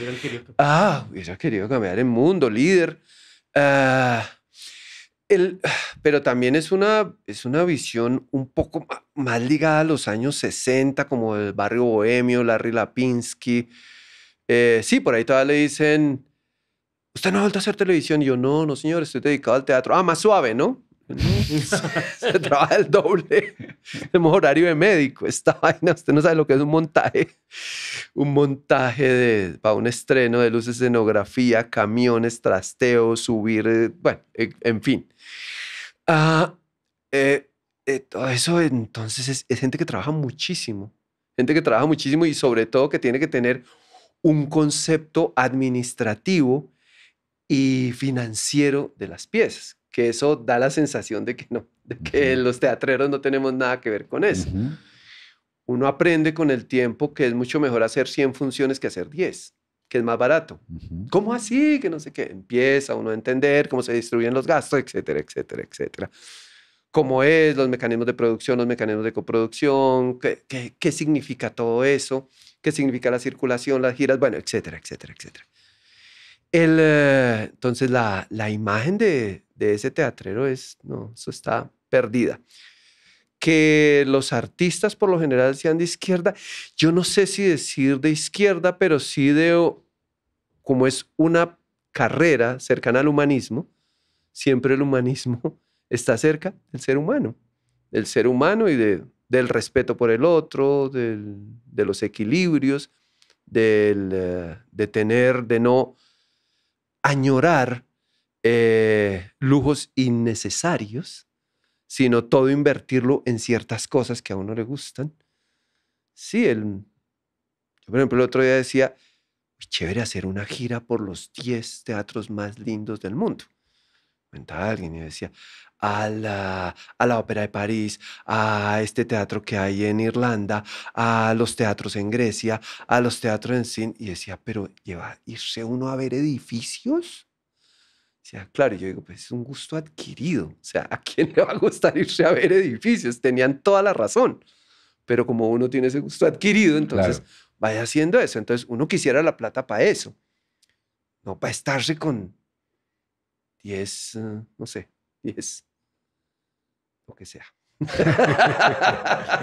Ah, hubiera querido cambiar el mundo, líder. Ah, el, pero también es una, es una visión un poco más ligada a los años 60, como el barrio bohemio, Larry Lapinsky. Eh, sí, por ahí todavía le dicen, usted no ha vuelto a hacer televisión. yo, no, no, señor, estoy dedicado al teatro. Ah, más suave, ¿no? Pues se trabaja el doble. Tenemos horario de médico. Esta vaina, usted no sabe lo que es un montaje. Un montaje de, para un estreno de luces, escenografía, camiones, trasteo, subir, eh, bueno, e, en fin. Ah, eh, eh, todo eso entonces es gente que trabaja muchísimo. Gente que trabaja muchísimo y sobre todo que tiene que tener un concepto administrativo y financiero de las piezas, que eso da la sensación de que no, de que los teatreros no tenemos nada que ver con eso. Uno aprende con el tiempo que es mucho mejor hacer 100 funciones que hacer 10, que es más barato. ¿Cómo así? Que no sé qué. Empieza uno a entender cómo se distribuyen los gastos, etcétera, etcétera, etcétera. Cómo es, los mecanismos de producción, los mecanismos de coproducción, qué, qué, qué significa todo eso, qué significa la circulación, las giras, bueno, etcétera, etcétera, etcétera. El, eh, entonces, la, la imagen de, de ese teatrero es, no, eso está perdida. Que los artistas por lo general sean de izquierda, yo no sé si decir de izquierda, pero sí de, como es una carrera cercana al humanismo, siempre el humanismo está cerca del ser humano, del ser humano y del respeto por el otro, de los equilibrios, eh, de tener, de no añorar eh, lujos innecesarios, sino todo invertirlo en ciertas cosas que a uno le gustan. Sí, el, yo por ejemplo el otro día decía, chévere hacer una gira por los 10 teatros más lindos del mundo. Comentaba alguien y decía, a la, a la Ópera de París, a este teatro que hay en Irlanda, a los teatros en Grecia, a los teatros en Sin. Y decía, pero lleva irse uno a ver edificios claro, yo digo, pues es un gusto adquirido. O sea, ¿a quién le va a gustar irse a ver edificios? Tenían toda la razón. Pero como uno tiene ese gusto adquirido, entonces vaya haciendo eso. Entonces uno quisiera la plata para eso. No para estarse con 10, eh, no sé, 10, lo que sea.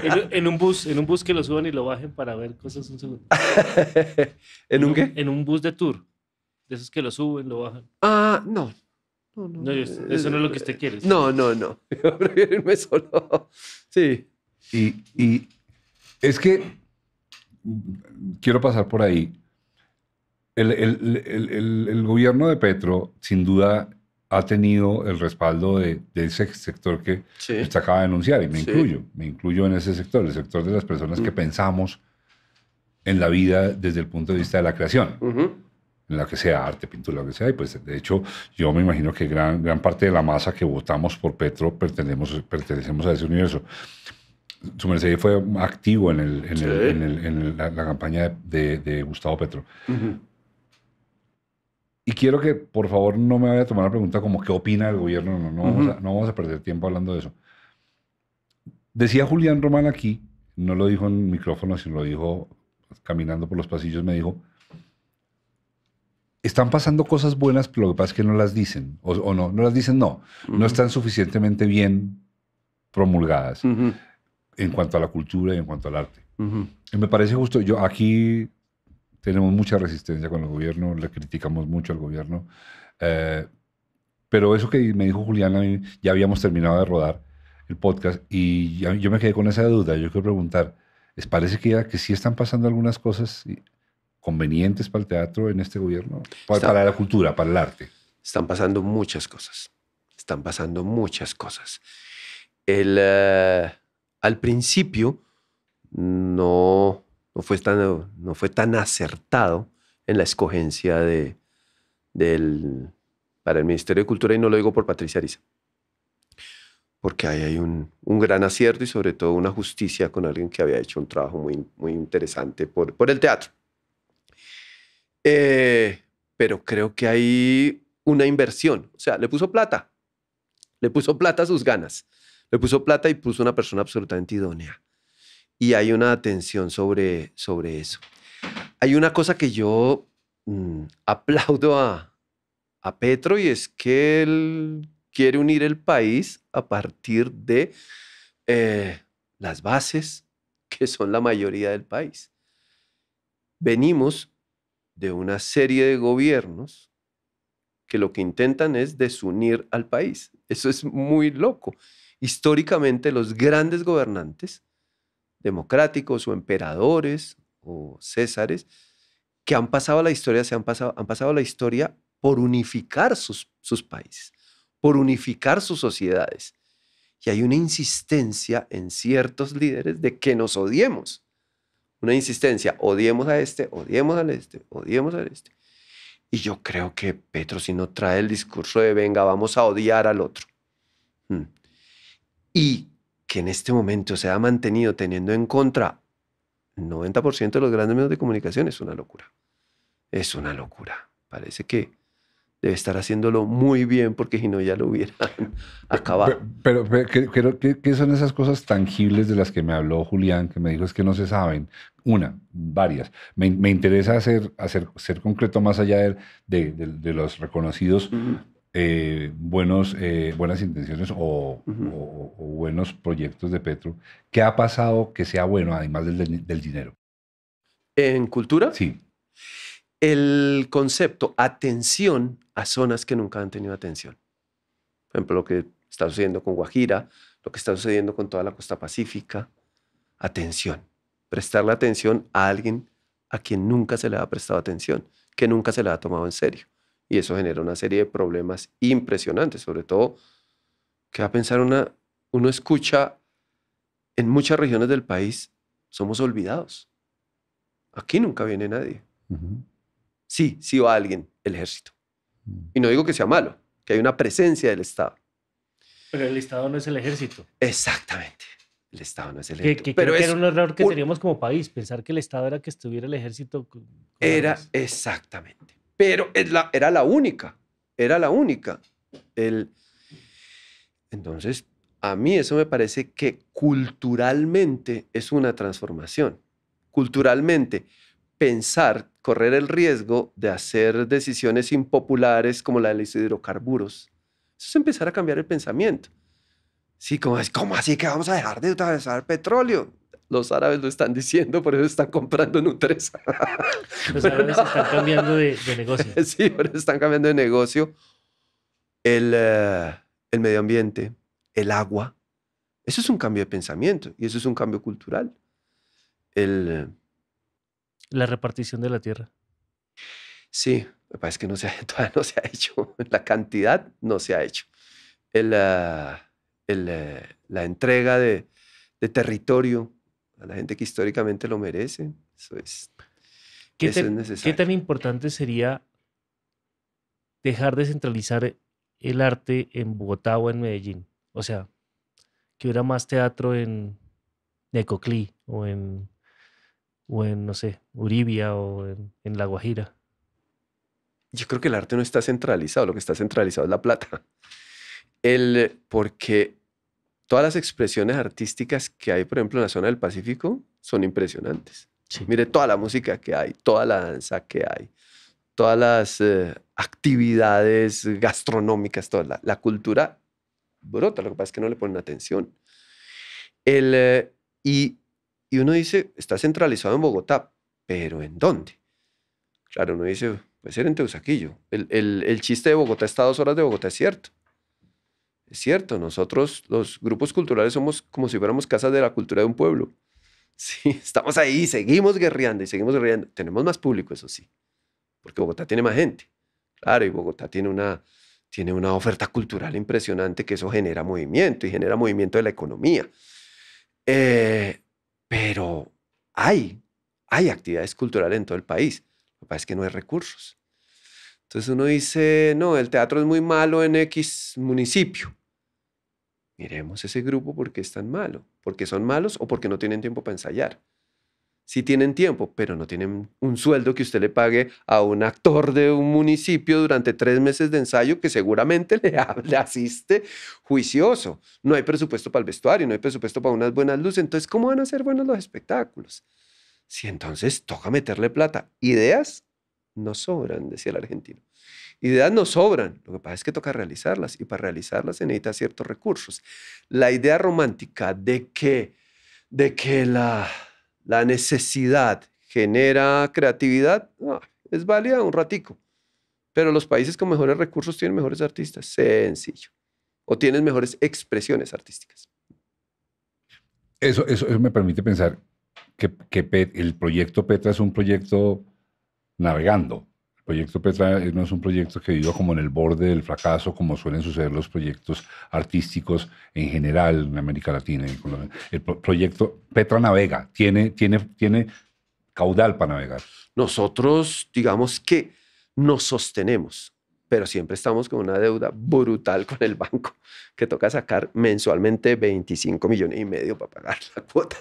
en, un bus, en un bus que lo suban y lo bajen para ver cosas un segundo. ¿En un qué? En un bus de tour esos que lo suben, lo bajan. Ah, no. No, eso no es lo que usted quiere. No, No, no, no. Prefiero solo. Sí. Y, y es que quiero pasar por ahí. El, el, el, el, gobierno de Petro, sin duda, ha tenido el respaldo de, ese sector que usted acaba de anunciar, y me incluyo, me incluyo en ese sector, el sector de las personas que mm. pensamos en la vida desde el punto de vista de la creación. Uh en la que sea, arte, pintura, lo que sea. Y pues de hecho yo me imagino que gran, gran parte de la masa que votamos por Petro pertenecemos, pertenecemos a ese universo. Su merced fue activo en, la, campaña de, Gustavo Petro. Y quiero que, por favor, no me vaya a tomar la pregunta como qué opina el gobierno. No, no, no vamos a perder tiempo hablando de eso. Decía Julián Román aquí, no lo dijo en micrófono, sino lo dijo caminando por los pasillos, me dijo, están pasando cosas buenas, pero lo que pasa es que no las dicen, o, no, no las dicen, no, no están suficientemente bien promulgadas en cuanto a la cultura y en cuanto al arte. me parece justo, yo aquí tenemos mucha resistencia con el gobierno, le criticamos mucho al gobierno, eh, pero eso que me dijo Julián, ya habíamos terminado de rodar el podcast y yo me quedé con esa duda, yo quiero preguntar, es parece que, que sí están pasando algunas cosas? convenientes para el teatro en este gobierno? Para, la cultura, para el arte. Están pasando muchas cosas. Están pasando muchas cosas. Eh, al principio no, fue tan, no fue tan acertado en la escogencia de, para el Ministerio de Cultura, y no lo digo por Patricia Ariza, porque ahí hay un, un, gran acierto y sobre todo una justicia con alguien que había hecho un trabajo muy, muy interesante por, por el teatro. Eh, pero creo que hay una inversión. O sea, le puso plata. Le puso plata a sus ganas. Le puso plata y puso una persona absolutamente idónea. Y hay una atención sobre, sobre eso. Hay una cosa que yo mm, aplaudo a, a Petro y es que él quiere unir el país a partir de eh, las bases que son la mayoría del país. Venimos de una serie de gobiernos que lo que intentan es desunir al país. Eso es muy loco. Históricamente los grandes gobernantes, democráticos o emperadores o césares, que han pasado la historia, se han pasado, han pasado la historia por unificar sus, sus países, por unificar sus sociedades. Y hay una insistencia en ciertos líderes de que nos odiemos una insistencia, odiemos a este, odiemos al este, odiemos al este. Y yo creo que Petro si no trae el discurso de venga, vamos a odiar al otro. Mm. Y que en este momento se ha mantenido teniendo en contra 90% de los grandes medios de comunicación es una locura. Es una locura. Parece que debe estar haciéndolo muy bien porque si no ya lo hubieran acabado. Pero, qué, son esas cosas tangibles de las que me habló Julián, que me dijo es que no se saben? Una, varias. Me, interesa hacer, hacer, ser concreto más allá de, de, los reconocidos. Eh, buenos, eh, buenas intenciones o, buenos proyectos de Petro. ¿Qué ha pasado que sea bueno, además del dinero? ¿En cultura? Sí el concepto atención a zonas que nunca han tenido atención. Por ejemplo, lo que está sucediendo con Guajira, lo que está sucediendo con toda la costa pacífica. Atención. Prestarle atención a alguien a quien nunca se le ha prestado atención, que nunca se le ha tomado en serio. Y eso genera una serie de problemas impresionantes, sobre todo que va a pensar una, uno escucha en muchas regiones del país, somos olvidados. Aquí nunca viene nadie sí, sí va alguien el ejército. Mm. Y no digo que sea malo, que hay una presencia del Estado. Pero el Estado no es el ejército. Exactamente. El Estado no es el ejército. Pero creo que era un error que teníamos como país, pensar que el Estado era que estuviera el ejército. Era, exactamente. Pero la, era la única. Era la única. entonces, a mí eso me parece que culturalmente es una transformación. Culturalmente pensar correr el riesgo de hacer decisiones impopulares como la de los hidrocarburos. Eso es empezar a cambiar el pensamiento. Sí, como es, ¿cómo así que vamos a dejar de utilizar petróleo? Los árabes lo están diciendo, por eso están comprando nutresa. Los árabes están cambiando de, negocio. Sí, pero están cambiando de negocio. El, eh, el medio ambiente, el agua. Eso es un cambio de pensamiento y eso es un cambio cultural. El la repartición de la tierra. Sí, me parece que no se, no se ha hecho. La cantidad no se ha hecho. Ah, eh, la entrega de, territorio a la gente que históricamente lo merece, eso es, ¿Qué ¿Qué tan importante sería dejar de centralizar el arte en Bogotá o en Medellín? O sea, que hubiera más teatro en Necoclí o en o en, no sé, Uribia o en, La Guajira? Yo creo que el arte no está centralizado, lo que está centralizado es la plata. El, porque todas las expresiones artísticas que hay, por ejemplo, en la zona del Pacífico son impresionantes. Mire toda la música que hay, toda la danza que hay, todas las eh, actividades gastronómicas, toda la, cultura brota, lo que pasa es que no le ponen atención. El, eh, y y uno dice, está centralizado en Bogotá, pero ¿en dónde? Claro, uno dice, puede ser en Teusaquillo. El, chiste de Bogotá está a dos horas de Bogotá, es cierto. Es cierto, nosotros los grupos culturales somos como si fuéramos casas de la cultura de un pueblo. Sí, estamos ahí, seguimos guerreando y seguimos guerreando. Tenemos más público, eso sí, porque Bogotá tiene más gente. Claro, y Bogotá tiene una, tiene una oferta cultural impresionante que eso genera movimiento y genera movimiento de la economía. Eh, pero hay, hay actividades culturales en todo el país. Lo que pasa es que no hay recursos. Entonces uno dice, no, el teatro es muy malo en X municipio. Miremos ese grupo porque es tan malo, porque son malos o porque no tienen tiempo para ensayar sí tienen tiempo, pero no tienen un sueldo que usted le pague a un actor de un municipio durante tres meses de ensayo que seguramente le, asiste juicioso. No hay presupuesto para el vestuario, no hay presupuesto para unas buenas luces. Entonces, ¿cómo van a ser buenos los espectáculos? Si entonces toca meterle plata. Ideas no sobran, decía el argentino. Ideas no sobran, lo que pasa es que toca realizarlas y para realizarlas se necesita ciertos recursos. La idea romántica de que, de que la la necesidad genera creatividad, ah, es válida un ratico. Pero los países con mejores recursos tienen mejores artistas, sencillo. O tienen mejores expresiones artísticas. Eso, eso, me permite pensar que, que, el proyecto Petra es un proyecto navegando proyecto Petra eh, no es un proyecto que viva como en el borde del fracaso, como suelen suceder los proyectos artísticos en general en América Latina. El proyecto Petra navega, tiene, tiene, tiene caudal para navegar. Nosotros, digamos que nos sostenemos, pero siempre estamos con una deuda brutal con el banco, que toca sacar mensualmente 25 millones y medio para pagar la cuota,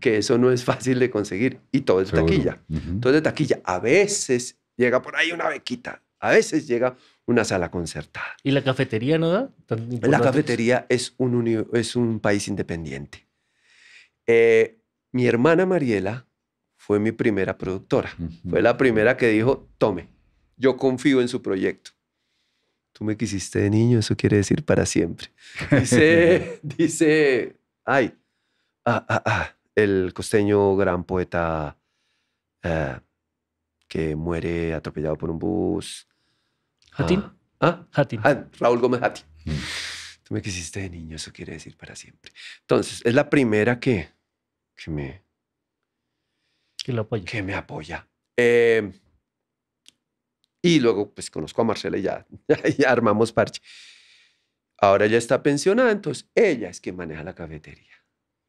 que eso no es fácil de conseguir y todo es taquilla. Entonces, Todo es taquilla. A veces llega por ahí una bequita. A veces llega una sala concertada. ¿Y la cafetería no da? la cafetería es un, es un país independiente. Eh, mi hermana Mariela fue mi primera productora. Fue la primera que dijo, tome, yo confío en su proyecto. Tú me quisiste de niño, eso quiere decir para siempre. Dice, dice, ay, ah, ah, ah, el costeño gran poeta eh, que muere atropellado por un bus. Hatín ah. ¿Ah? ¿Ah? Raúl Gómez Hatín mm. Tú me quisiste de niño, eso quiere decir para siempre. Entonces, es la primera que, que me... Que apoya. Que me apoya. Em, y luego, pues, conozco a Marcela y ya, armamos parche. Ahora ya está pensionada, entonces ella es quien maneja la cafetería.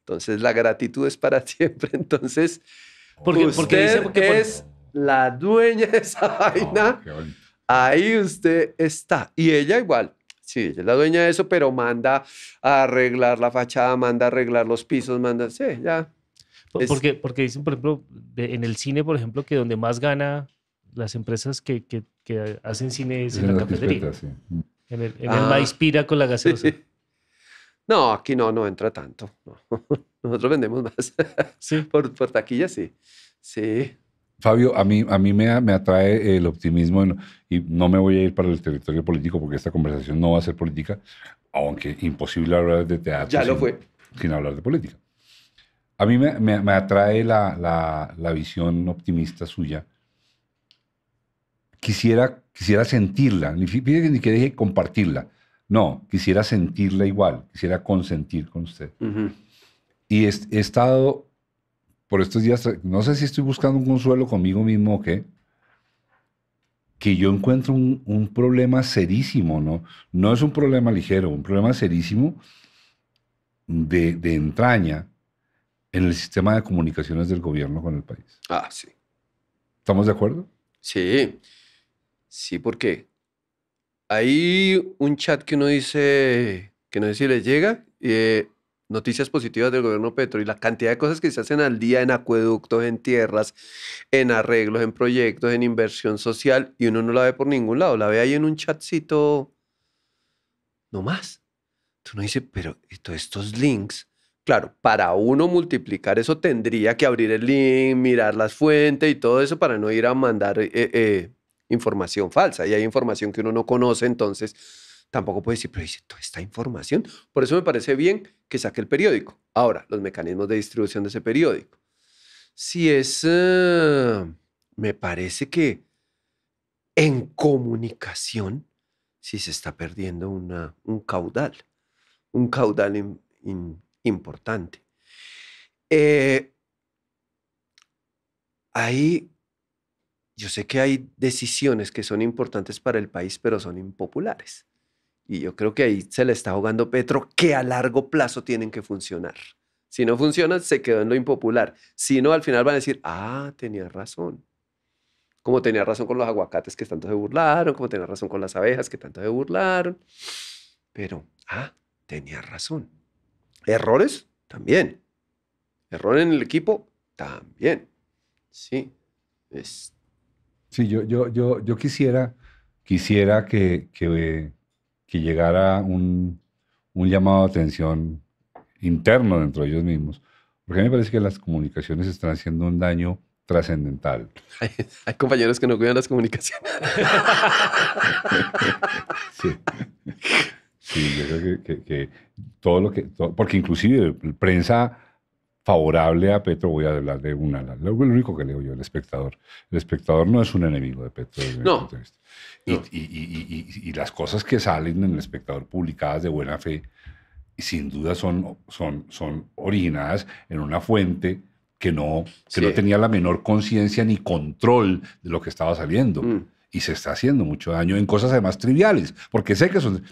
Entonces, la gratitud es para siempre. Entonces, por usted dice, porque, es la dueña de esa vaina. ahí usted está. Y ella igual. Sí, ella es la dueña de eso, pero manda a arreglar la fachada, manda a arreglar los pisos, manda. Sí, ya. Porque, porque dicen, por ejemplo, en el cine, por ejemplo, que donde más gana las empresas que, hacen cine es, en, la, cafetería. En el, en el ah. maíz pira con la gaseosa. No, aquí no, no entra tanto. Nosotros vendemos más. Sí. Por, por taquilla, sí. Sí. Fabio, a mí, a mí me, me atrae el optimismo y no me voy a ir para el territorio político porque esta conversación no va a ser política, aunque imposible hablar de teatro. Ya sin, hablar de política. A mí me, atrae la, visión optimista suya. Quisiera, quisiera sentirla, ni, que deje compartirla. No, quisiera sentirla igual, quisiera consentir con usted. Y he estado por estos días, no sé si estoy buscando un consuelo conmigo mismo o qué, que yo encuentro un, problema serísimo, ¿no? No es un problema ligero, un problema serísimo de, entraña en el sistema de comunicaciones del gobierno con el país. Ah, sí. ¿Estamos de acuerdo? Sí. Sí, porque hay un chat que uno dice, que no sé si les llega, eh, noticias positivas del gobierno Petro y la cantidad de cosas que se hacen al día en acueductos, en tierras, en arreglos, en proyectos, en inversión social, y uno no la ve por ningún lado, la ve ahí en un chatcito, no más. Tú no dices, pero estos links, claro, para uno multiplicar eso tendría que abrir el link, mirar las fuentes y todo eso para no ir a mandar eh, eh, información falsa. Y hay información que uno no conoce, entonces tampoco puede decir, pero dice toda esta información. Por eso me parece bien que saque el periódico. Ahora, los mecanismos de distribución de ese periódico. Si es, eh, me parece que en comunicación, si se está perdiendo un caudal, un caudal importante. Eh, yo sé que hay decisiones que son importantes para el país, pero son impopulares. Y yo creo que ahí se le está jugando Petro que a largo plazo tienen que funcionar. Si no funcionan, se quedó en lo impopular. Si no, al final van a decir, ah, tenía razón. Como tenía razón con los aguacates que tanto se burlaron, como tenía razón con las abejas que tanto se burlaron. Pero, ah, tenía razón. Errores, también. Error en el equipo, también. Sí. Es... Sí, yo, yo, yo, yo quisiera, quisiera que, que que llegara un, un llamado de atención interno dentro de ellos mismos. Porque a mí me parece que las comunicaciones están haciendo un daño trascendental. Hay, compañeros que no cuidan las comunicaciones. sí. sí. yo creo que, que, todo lo que, porque inclusive prensa favorable a Petro, voy a hablar de una. Lo único que leo yo, el espectador. El espectador no es un enemigo de Petro. no. Y, las cosas que salen en el espectador publicadas de buena fe, sin duda son, son, son originadas en una fuente que no, que tenía la menor conciencia ni control de lo que estaba saliendo. Mm. Y se está haciendo mucho daño en cosas además triviales, porque sé que son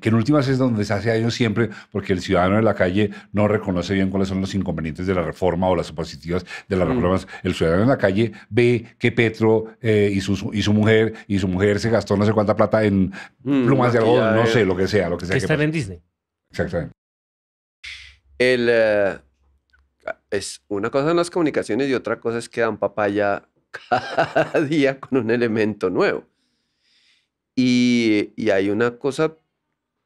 que, en últimas es donde se hace daño siempre, porque el ciudadano de la calle no reconoce bien cuáles son los inconvenientes de la reforma o las positivas de las mm. reformas. El ciudadano en la calle ve que Petro eh, y, su, y su mujer y su mujer se gastó no sé cuánta plata en mm, plumas de algodón, no sé, lo que sea, lo que sea. en Disney. Exactamente. Eh, es una cosa son las comunicaciones y otra cosa es que dan papaya cada día con un elemento nuevo. Y, y hay una cosa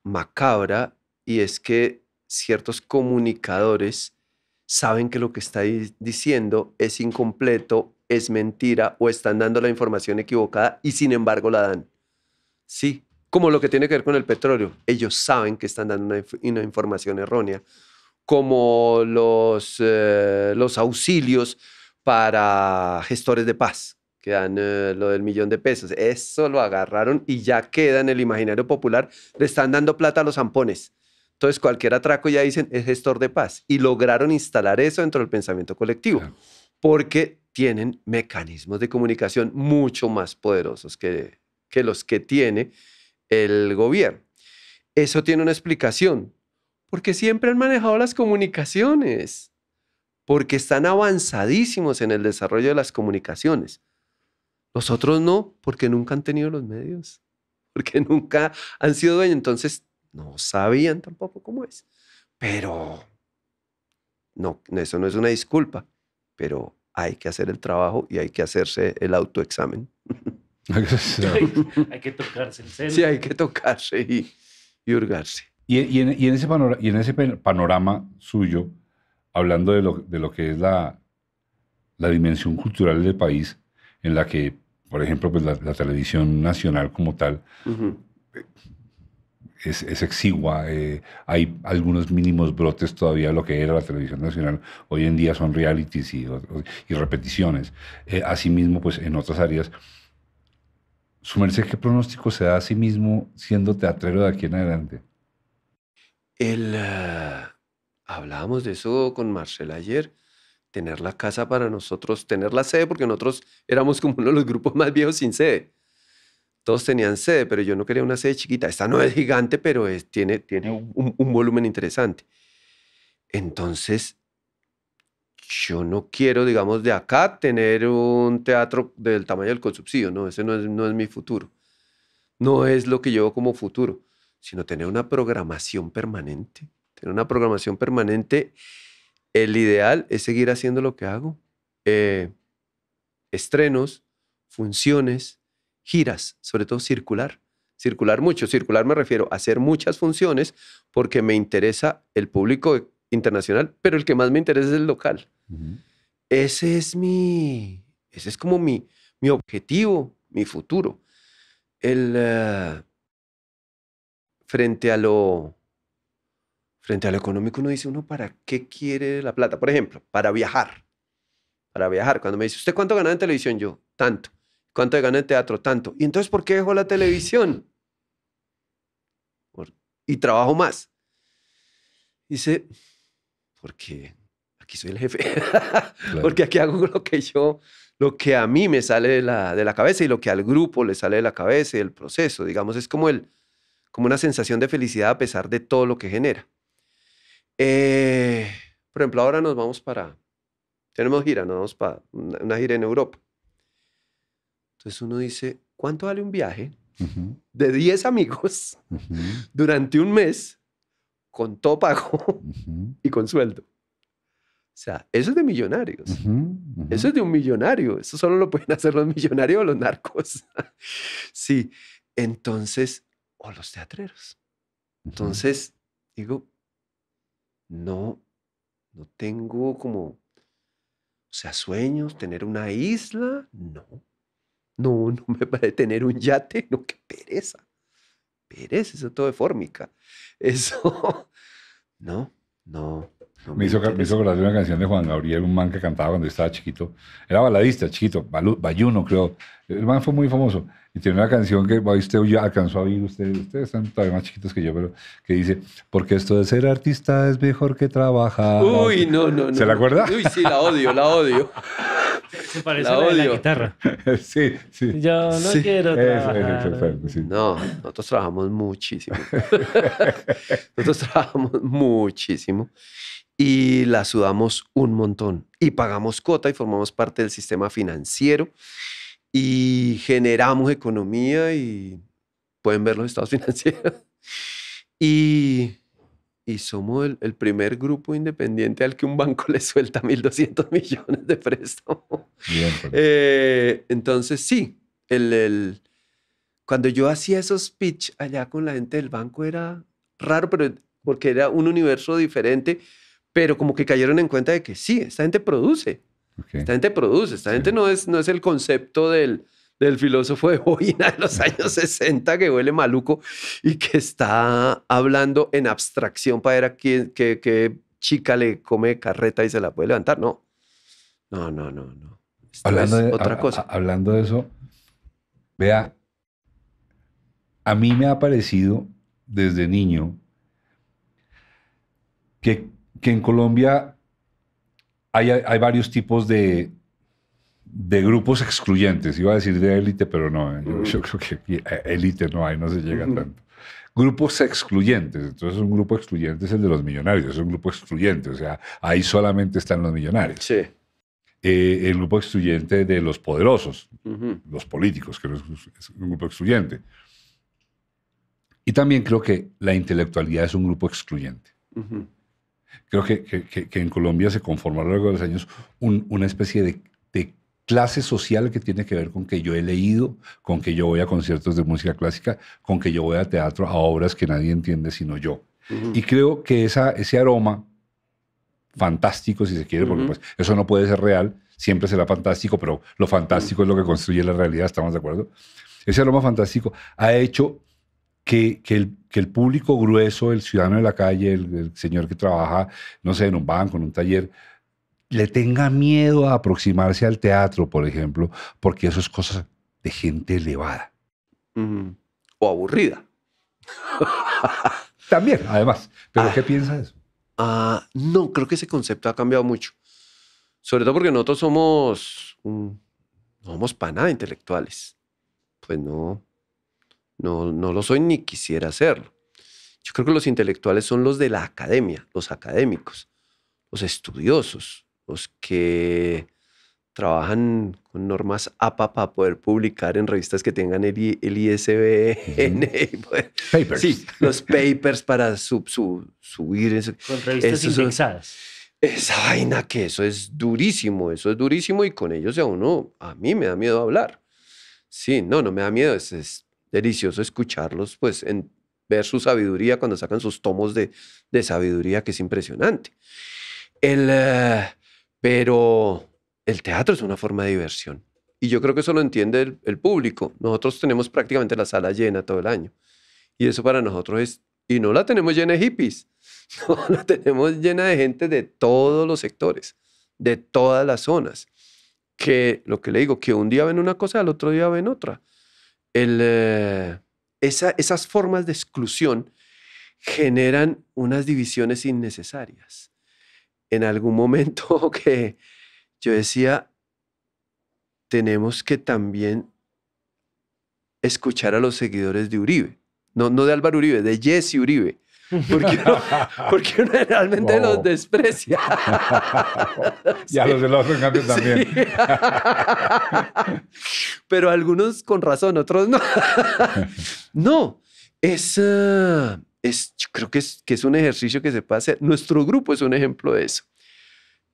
macabra y es que ciertos comunicadores saben que lo que está diciendo es incompleto, es mentira o están dando la información equivocada y sin embargo la dan. Sí, como lo que tiene que ver con el petróleo. Ellos saben que están dando una, información errónea, como los, eh, los auxilios para gestores de paz que dan eh, lo del millón de pesos. Eso lo agarraron y ya queda en el imaginario popular. Le están dando plata a los zampones. Entonces, cualquier atraco ya dicen es gestor de paz. Y lograron instalar eso dentro del pensamiento colectivo, porque tienen mecanismos de comunicación mucho más poderosos que los que tiene el gobierno. Eso tiene una explicación, porque siempre han manejado las comunicaciones, porque están avanzadísimos en el desarrollo de las comunicaciones. Los otros no, porque nunca han tenido los medios, porque nunca han sido dueños. Entonces, no sabían tampoco cómo es. Pero no, eso no es una disculpa, pero hay que hacer el trabajo y hay que hacerse el autoexamen. hay, que tocarse el centro. Sí, hay que tocarse y, y hurgarse. Y, en, y, en, ese panorama, y en ese panorama suyo, hablando de lo, de lo que es la, la dimensión cultural del país, en la que por ejemplo, pues la, televisión nacional como tal es, es, exigua. Eh, hay algunos mínimos brotes todavía de lo que era la televisión nacional. Hoy en día son realities y, y repeticiones. Eh, asimismo, pues en otras áreas. Sumerce, ¿qué pronóstico se da a sí mismo siendo teatrero de aquí en adelante? El, eh, hablábamos de eso con Marcel ayer tener la casa para nosotros, tener la sede, porque nosotros éramos como uno de los grupos más viejos sin sede. Todos tenían sede, pero yo no quería una sede chiquita. Esta no es gigante, pero es, tiene, tiene un, volumen interesante. Entonces, yo no quiero, digamos, de acá tener un teatro del tamaño del consubsidio, no, ese no es, no es mi futuro. No es lo que llevo como futuro, sino tener una programación permanente. Tener una programación permanente el ideal es seguir haciendo lo que hago. Eh, estrenos, funciones, giras, sobre todo circular. Circular mucho. Circular me refiero a hacer muchas funciones porque me interesa el público internacional, pero el que más me interesa es el local. Ese es mi, ese es como mi, mi objetivo, mi futuro. El, eh, frente a lo Frente a lo económico uno dice, uno, ¿para qué quiere la plata? Por ejemplo, para viajar. Para viajar. Cuando me dice, ¿usted cuánto gana en televisión? Yo, tanto. ¿Cuánto gana en teatro? Tanto. ¿Y entonces por qué dejo la televisión? Y trabajo más. Dice, porque aquí soy el jefe. Porque aquí hago lo que yo, lo que a mí me sale de la, de la cabeza y lo que al grupo le sale de la cabeza y el proceso. Digamos, es como, el, como una sensación de felicidad a pesar de todo lo que genera. Eh, por ejemplo, ahora nos vamos para, tenemos gira, nos vamos para una, gira en Europa. Entonces uno dice, ¿cuánto vale un viaje de 10 amigos durante un mes con todo pago y con sueldo? O sea, eso es de millonarios. Eso es de un millonario. Eso solo lo pueden hacer los millonarios o los narcos. sí. Entonces, o los teatreros. Entonces, digo, no, no tengo como, o sea, sueños, tener una isla, no. No, no me parece tener un yate, no, qué pereza. Pereza, eso todo de fórmica. Eso, no, no, me hizo, me hizo acordar una canción de Juan Gabriel, un man que cantaba cuando estaba chiquito. Era baladista, chiquito, bayuno, creo. El man fue muy famoso. Y tiene una canción que usted ya alcanzó a oír, ustedes, ustedes están todavía más chiquitos que yo, pero que dice, porque esto de ser artista es mejor que trabajar. Uy, no, no, ¿Se la acuerda? Uy, sí, la odio, la odio. Se parece la, a la, guitarra. sí, sí. Yo no quiero trabajar. sí. No, nosotros trabajamos muchísimo. nosotros trabajamos muchísimo y la sudamos un montón y pagamos cuota y formamos parte del sistema financiero y generamos economía y pueden ver los estados financieros. Y, y somos el, primer grupo independiente al que un banco le suelta 1.200 millones de préstamo. Eh, entonces, sí, el, cuando yo hacía esos pitch allá con la gente del banco era raro, pero porque era un universo diferente pero como que cayeron en cuenta de que sí, esta gente produce. Esta gente produce, esta gente no es, no es el concepto del, filósofo de Boina de los años 60 que huele maluco y que está hablando en abstracción para ver a quién, qué, chica le come carreta y se la puede levantar. No, no, no, no. hablando de, otra cosa. hablando de eso, vea, a mí me ha parecido desde niño que que en Colombia hay, varios tipos de, de grupos excluyentes. Iba a decir de élite, pero no. Eh, yo, creo que eh, élite no hay, no se llega tanto. Grupos excluyentes. Entonces, un grupo excluyente es el de los millonarios. Es un grupo excluyente. O sea, ahí solamente están los millonarios. Sí. Eh, el grupo excluyente de los poderosos, los políticos, que es un grupo excluyente. Y también creo que la intelectualidad es un grupo excluyente. Creo que, que, en Colombia se conforma a lo largo de los años una especie de, clase social que tiene que ver con que yo he leído, con que yo voy a conciertos de música clásica, con que yo voy a teatro, a obras que nadie entiende sino yo. Y creo que esa, ese aroma fantástico, si se quiere, porque pues eso no puede ser real, siempre será fantástico, pero lo fantástico es lo que construye la realidad, ¿estamos de acuerdo? Ese aroma fantástico ha hecho que, el, público grueso, el ciudadano de la calle, el, señor que trabaja, no sé, en un banco, en un taller, le tenga miedo a aproximarse al teatro, por ejemplo, porque eso es cosa de gente elevada. O aburrida. También, además. ¿Pero ah. qué piensa eso? Ah, no, creo que ese concepto ha cambiado mucho. Sobre todo porque nosotros somos, no somos para nada intelectuales. Pues no, no, lo soy ni quisiera serlo. Yo creo que los intelectuales son los de la academia, los académicos, los estudiosos, los que trabajan con normas APA para poder publicar en revistas que tengan el, ISBN. Sí, los papers para subir. Con revistas esa vaina que eso es durísimo, eso es durísimo y con ellos a uno, a mí me da miedo hablar. Sí, no, no me da miedo, es delicioso escucharlos, pues, en ver su sabiduría cuando sacan sus tomos de, sabiduría, que es impresionante. El, eh, pero el teatro es una forma de diversión. Y yo creo que eso lo entiende el, el, público. Nosotros tenemos prácticamente la sala llena todo el año. Y eso para nosotros es... Y no la tenemos llena de hippies. No, la tenemos llena de gente de todos los sectores, de todas las zonas. Que lo que le digo, que un día ven una cosa, al otro día ven otra. Eh, esas formas de exclusión generan unas divisiones innecesarias. En algún momento que yo decía, tenemos que también escuchar a los seguidores de Uribe, no, no de Álvaro Uribe, de Jesse Uribe, porque uno, realmente los desprecia. y a los del los también. Pero algunos con razón, otros no. no, es, eh, es creo que es, que es un ejercicio que se puede hacer. Nuestro grupo es un ejemplo de eso.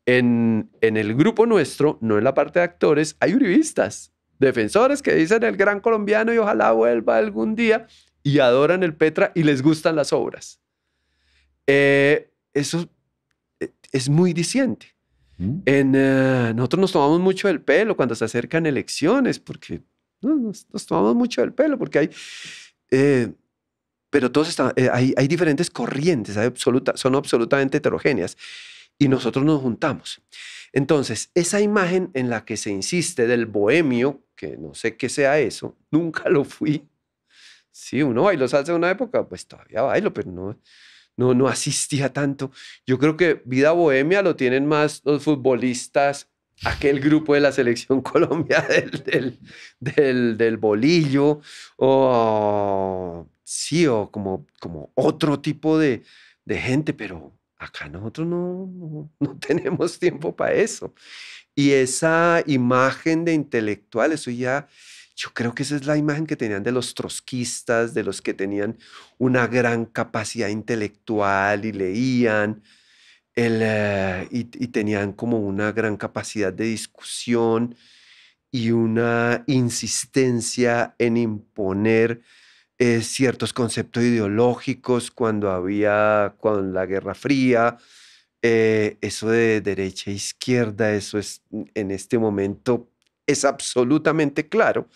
En, en el grupo nuestro, no en la parte de actores, hay uribistas, defensores que dicen el gran colombiano y ojalá vuelva algún día y adoran el Petra y les gustan las obras. Eh, eso eh, es muy diciente. Mm. En, eh, nosotros nos tomamos mucho el pelo cuando se acercan elecciones, porque nos, tomamos mucho el pelo, porque hay... pero todos están, hay, diferentes corrientes, son absolutamente heterogéneas y nosotros nos juntamos. Entonces, esa imagen en la que se insiste del bohemio, que no sé qué sea eso, nunca lo fui. si uno bailó salsa en una época, pues todavía bailo, pero no, no, no asistía tanto. Yo creo que vida bohemia lo tienen más los futbolistas, aquel grupo de la selección Colombia del, bolillo, o sí, o como, como otro tipo de, gente, pero acá nosotros no, no, no, tenemos tiempo para eso. Y esa imagen de intelectual, eso ya yo creo que esa es la imagen que tenían de los trotskistas, de los que tenían una gran capacidad intelectual y leían el, eh, y, tenían como una gran capacidad de discusión y una insistencia en imponer eh, ciertos conceptos ideológicos cuando había con la Guerra Fría. Eh, eso de derecha e izquierda, eso es mm, en este momento es absolutamente claro,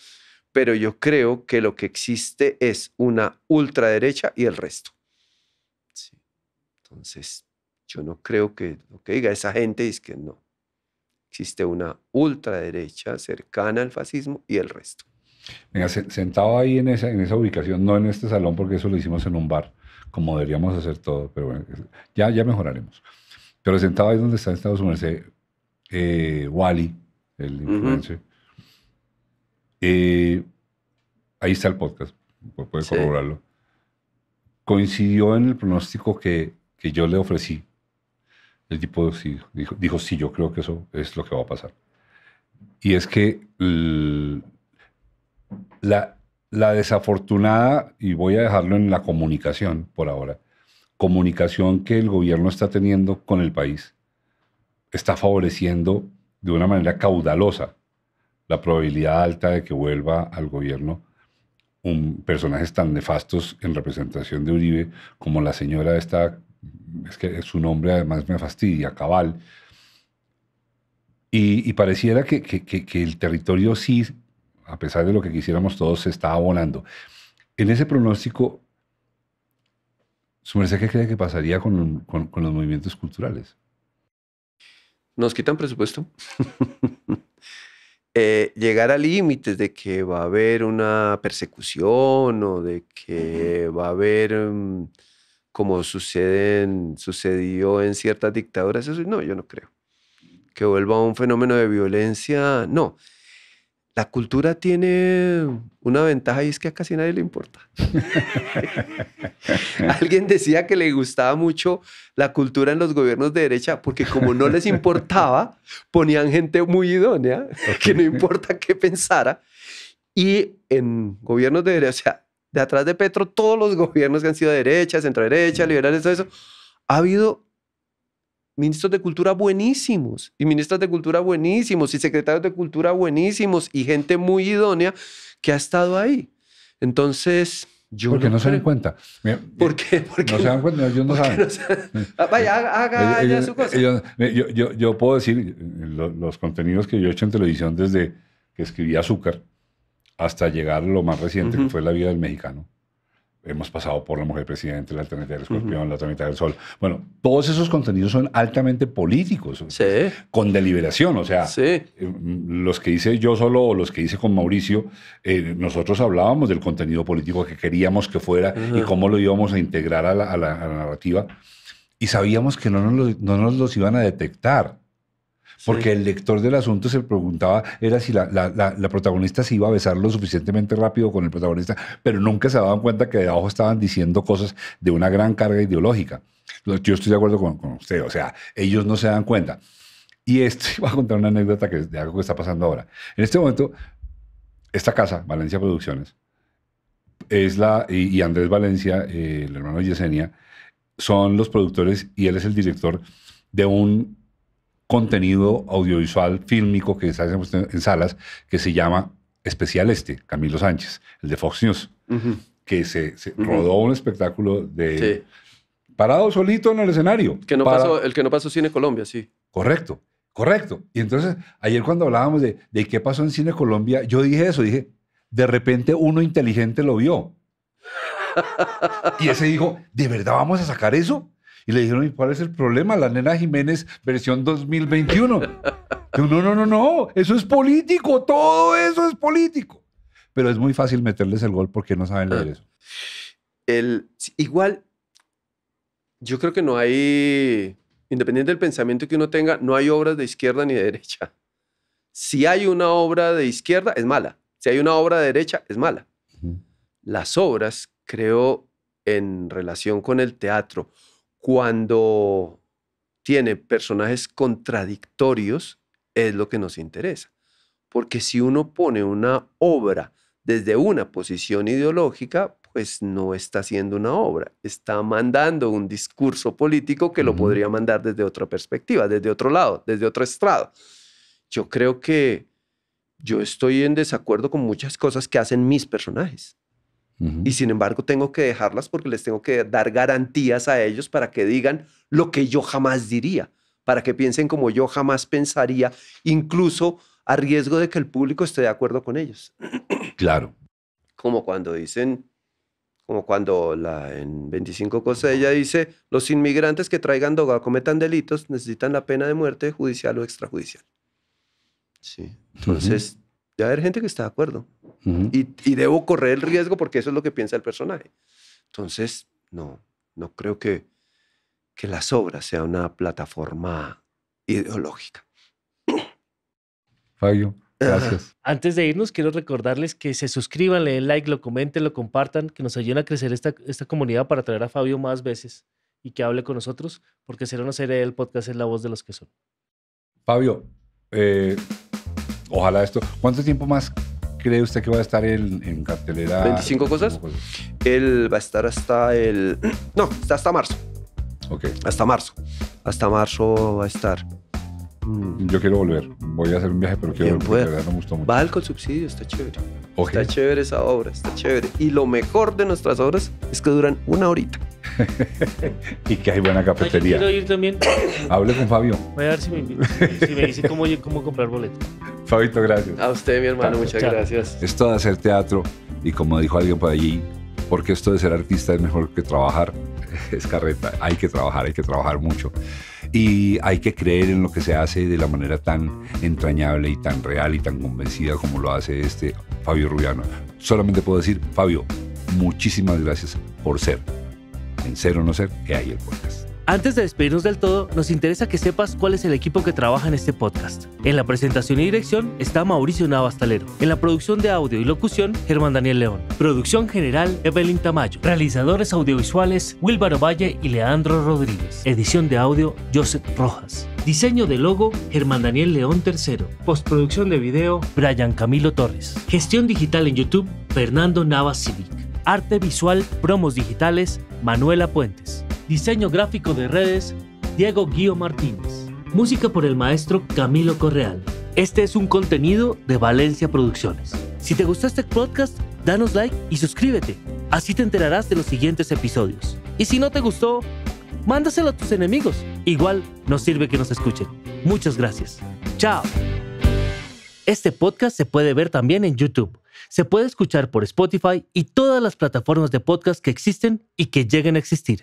pero yo creo que lo que existe es una ultraderecha y el resto. Entonces, yo no creo que lo que diga esa gente es que no. Existe una ultraderecha cercana al fascismo y el resto. Venga, sentado ahí en esa, en esa ubicación, no en este salón, porque eso lo hicimos en un bar, como deberíamos hacer todo, pero bueno, ya, ya mejoraremos. Pero sentado ahí donde está en Estados Unidos, eh, eh Wally, el influencer. ahí está el podcast, pues, puede corroborarlo. Coincidió en el pronóstico que, que, yo le ofrecí. El tipo sí, dijo, dijo, sí, yo creo que eso es lo que va a pasar. Y es que la, la desafortunada, y voy a dejarlo en la comunicación por ahora, comunicación que el gobierno está teniendo con el país, está favoreciendo de una manera caudalosa la probabilidad alta de que vuelva al gobierno un, personaje tan nefastos en representación de Uribe como la señora esta, es que su nombre además me fastidia, Cabal. Y, pareciera que, el territorio sí, a pesar de lo que quisiéramos todos, se estaba abonando. En ese pronóstico, ¿su merced qué cree que pasaría con los movimientos culturales? nos quitan presupuesto. Eh, llegar a límites de que va a haber una persecución o de que va a haber, mm, como sucedió en ciertas dictaduras, eso no, yo no creo. Que vuelva un fenómeno de violencia, no la cultura tiene una ventaja y es que a casi nadie le importa. Alguien decía que le gustaba mucho la cultura en los gobiernos de derecha porque como no les importaba, ponían gente muy idónea, que no importa qué pensara. Y en gobiernos de derecha, o sea, de atrás de Petro, todos los gobiernos que han sido de derecha, centro derecha, liberales, todo eso, ha habido ministros de cultura buenísimos y ministras de cultura buenísimos y secretarios de cultura buenísimos y gente muy idónea que ha estado ahí. Entonces, yo porque no, se dan cuenta. ¿Por qué? Porque no se dan cuenta, Yo no sé. Ah, vaya, haga ya su cosa. yo, yo, puedo decir los, contenidos que yo he hecho en televisión desde que escribí Azúcar hasta llegar lo más reciente, que fue La vida del mexicano hemos pasado por La Mujer Presidente, La Alternativa del Escorpión, La alternativa del Sol. Bueno, todos esos contenidos son altamente políticos, con deliberación. O sea, eh, los que hice yo solo o los que hice con Mauricio, eh, nosotros hablábamos del contenido político que queríamos que fuera y cómo lo íbamos a integrar a la, narrativa. Y sabíamos que no no nos los iban a detectar. Porque el lector del asunto se preguntaba, era si la, protagonista se iba a besar lo suficientemente rápido con el protagonista, pero nunca se daban cuenta que debajo estaban diciendo cosas de una gran carga ideológica. Yo estoy de acuerdo con, usted, o sea, ellos no se dan cuenta. Y esto, iba a contar una anécdota que, de algo que está pasando ahora. En este momento, esta casa, Valencia Producciones, es la, y, Andrés Valencia, eh, el hermano de Yesenia, son los productores y él es el director de un contenido audiovisual fílmico que se en salas que se llama Especial Este, Camilo Sánchez, el de Fox News, que se, rodó un espectáculo de... Parado solito en el escenario. Que no pasó, el que no pasó Cine Colombia, sí. Correcto, correcto. Y entonces, ayer cuando hablábamos de, de qué pasó en Cine Colombia, yo dije eso, dije, de repente uno inteligente lo vio. y ese dijo, ¿de verdad vamos a sacar eso? Y le dijeron, ¿y cuál es el problema? La nena Jiménez versión 2021. no, no, no, no, eso es político, todo eso es político. Pero es muy fácil meterles el gol porque no saben leer ah. eso. El, igual, yo creo que no hay, independiente del pensamiento que uno tenga, no hay obras de izquierda ni de derecha. Si hay una obra de izquierda, es mala. Si hay una obra de derecha, es mala. Las obras, creo, en relación con el teatro cuando tiene personajes contradictorios es lo que nos interesa. Porque si uno pone una obra desde una posición ideológica, pues no está haciendo una obra, está mandando un discurso político que lo podría mandar desde otra perspectiva, desde otro lado, desde otro estrado. Yo creo que yo estoy en desacuerdo con muchas cosas que hacen mis personajes. Y sin embargo tengo que dejarlas porque les tengo que dar garantías a ellos para que digan lo que yo jamás diría, para que piensen como yo jamás pensaría, incluso a riesgo de que el público esté de acuerdo con ellos. Claro. Como cuando dicen, como cuando en 25 cosas ella dice, los inmigrantes que traigan droga o cometan delitos necesitan la pena de muerte judicial o extrajudicial. Sí. Entonces, debe haber ya gente que está de acuerdo y, debo correr el riesgo porque eso es lo que piensa el personaje. Entonces, no, no creo que, que las obras sea una plataforma ideológica. Fabio, gracias. antes de irnos, quiero recordarles que se suscriban, le den like, lo comenten, lo compartan, que nos ayuden a crecer esta, esta comunidad para traer a Fabio más veces y que hable con nosotros, porque será no serie el podcast es la voz de los que son. Fabio, eh, ojalá esto. ¿Cuánto tiempo más cree usted que va a estar en, en cartelera? 25 cosas. Él va a estar hasta el... No, hasta marzo. Ok. Hasta marzo. Hasta marzo va a estar. Mm, yo quiero volver. Voy a hacer un viaje, pero quiero volver. Pues, me gustó mucho. Va al subsidio, está chévere. Está chévere esa obra, está chévere. Y lo mejor de nuestras obras es que duran una horita. y que hay buena cafetería. quiero ir también. Hable con Fabio. Voy a ver si me, si, si me dice cómo, cómo comprar boleto. Fabito, gracias. A usted, mi hermano, muchas gracias. Esto de hacer teatro, y como dijo alguien por allí, porque esto de ser artista es mejor que trabajar, es carreta. Hay que trabajar, hay que trabajar mucho y hay que creer en lo que se hace de la manera tan entrañable y tan real y tan convencida como lo hace este Fabio Rubiano. Solamente puedo decir, Fabio, muchísimas gracias por ser. En ser o no ser, que ahí el podcast. Antes de despedirnos del todo, nos interesa que sepas cuál es el equipo que trabaja en este podcast. En la presentación y dirección está Mauricio Navas Talero. En la producción de audio y locución, Germán Daniel León. Producción general, Evelyn Tamayo. Realizadores audiovisuales, Wilbaro Valle y Leandro Rodríguez. Edición de audio, Joseph Rojas. Diseño de logo, Germán Daniel León III. Postproducción de video, Brian Camilo Torres. Gestión digital en YouTube, Fernando Navas Civic. Arte visual, promos digitales, Manuela Puentes. Diseño gráfico de redes, Diego Guío Martínez. Música por el maestro Camilo Correal. Este es un contenido de Valencia Producciones. Si te gustó este podcast, danos like y suscríbete. Así te enterarás de los siguientes episodios. Y si no te gustó, mándaselo a tus enemigos. Igual nos sirve que nos escuchen. Muchas gracias. Chao. Este podcast se puede ver también en YouTube. Se puede escuchar por Spotify y todas las plataformas de podcast que existen y que lleguen a existir.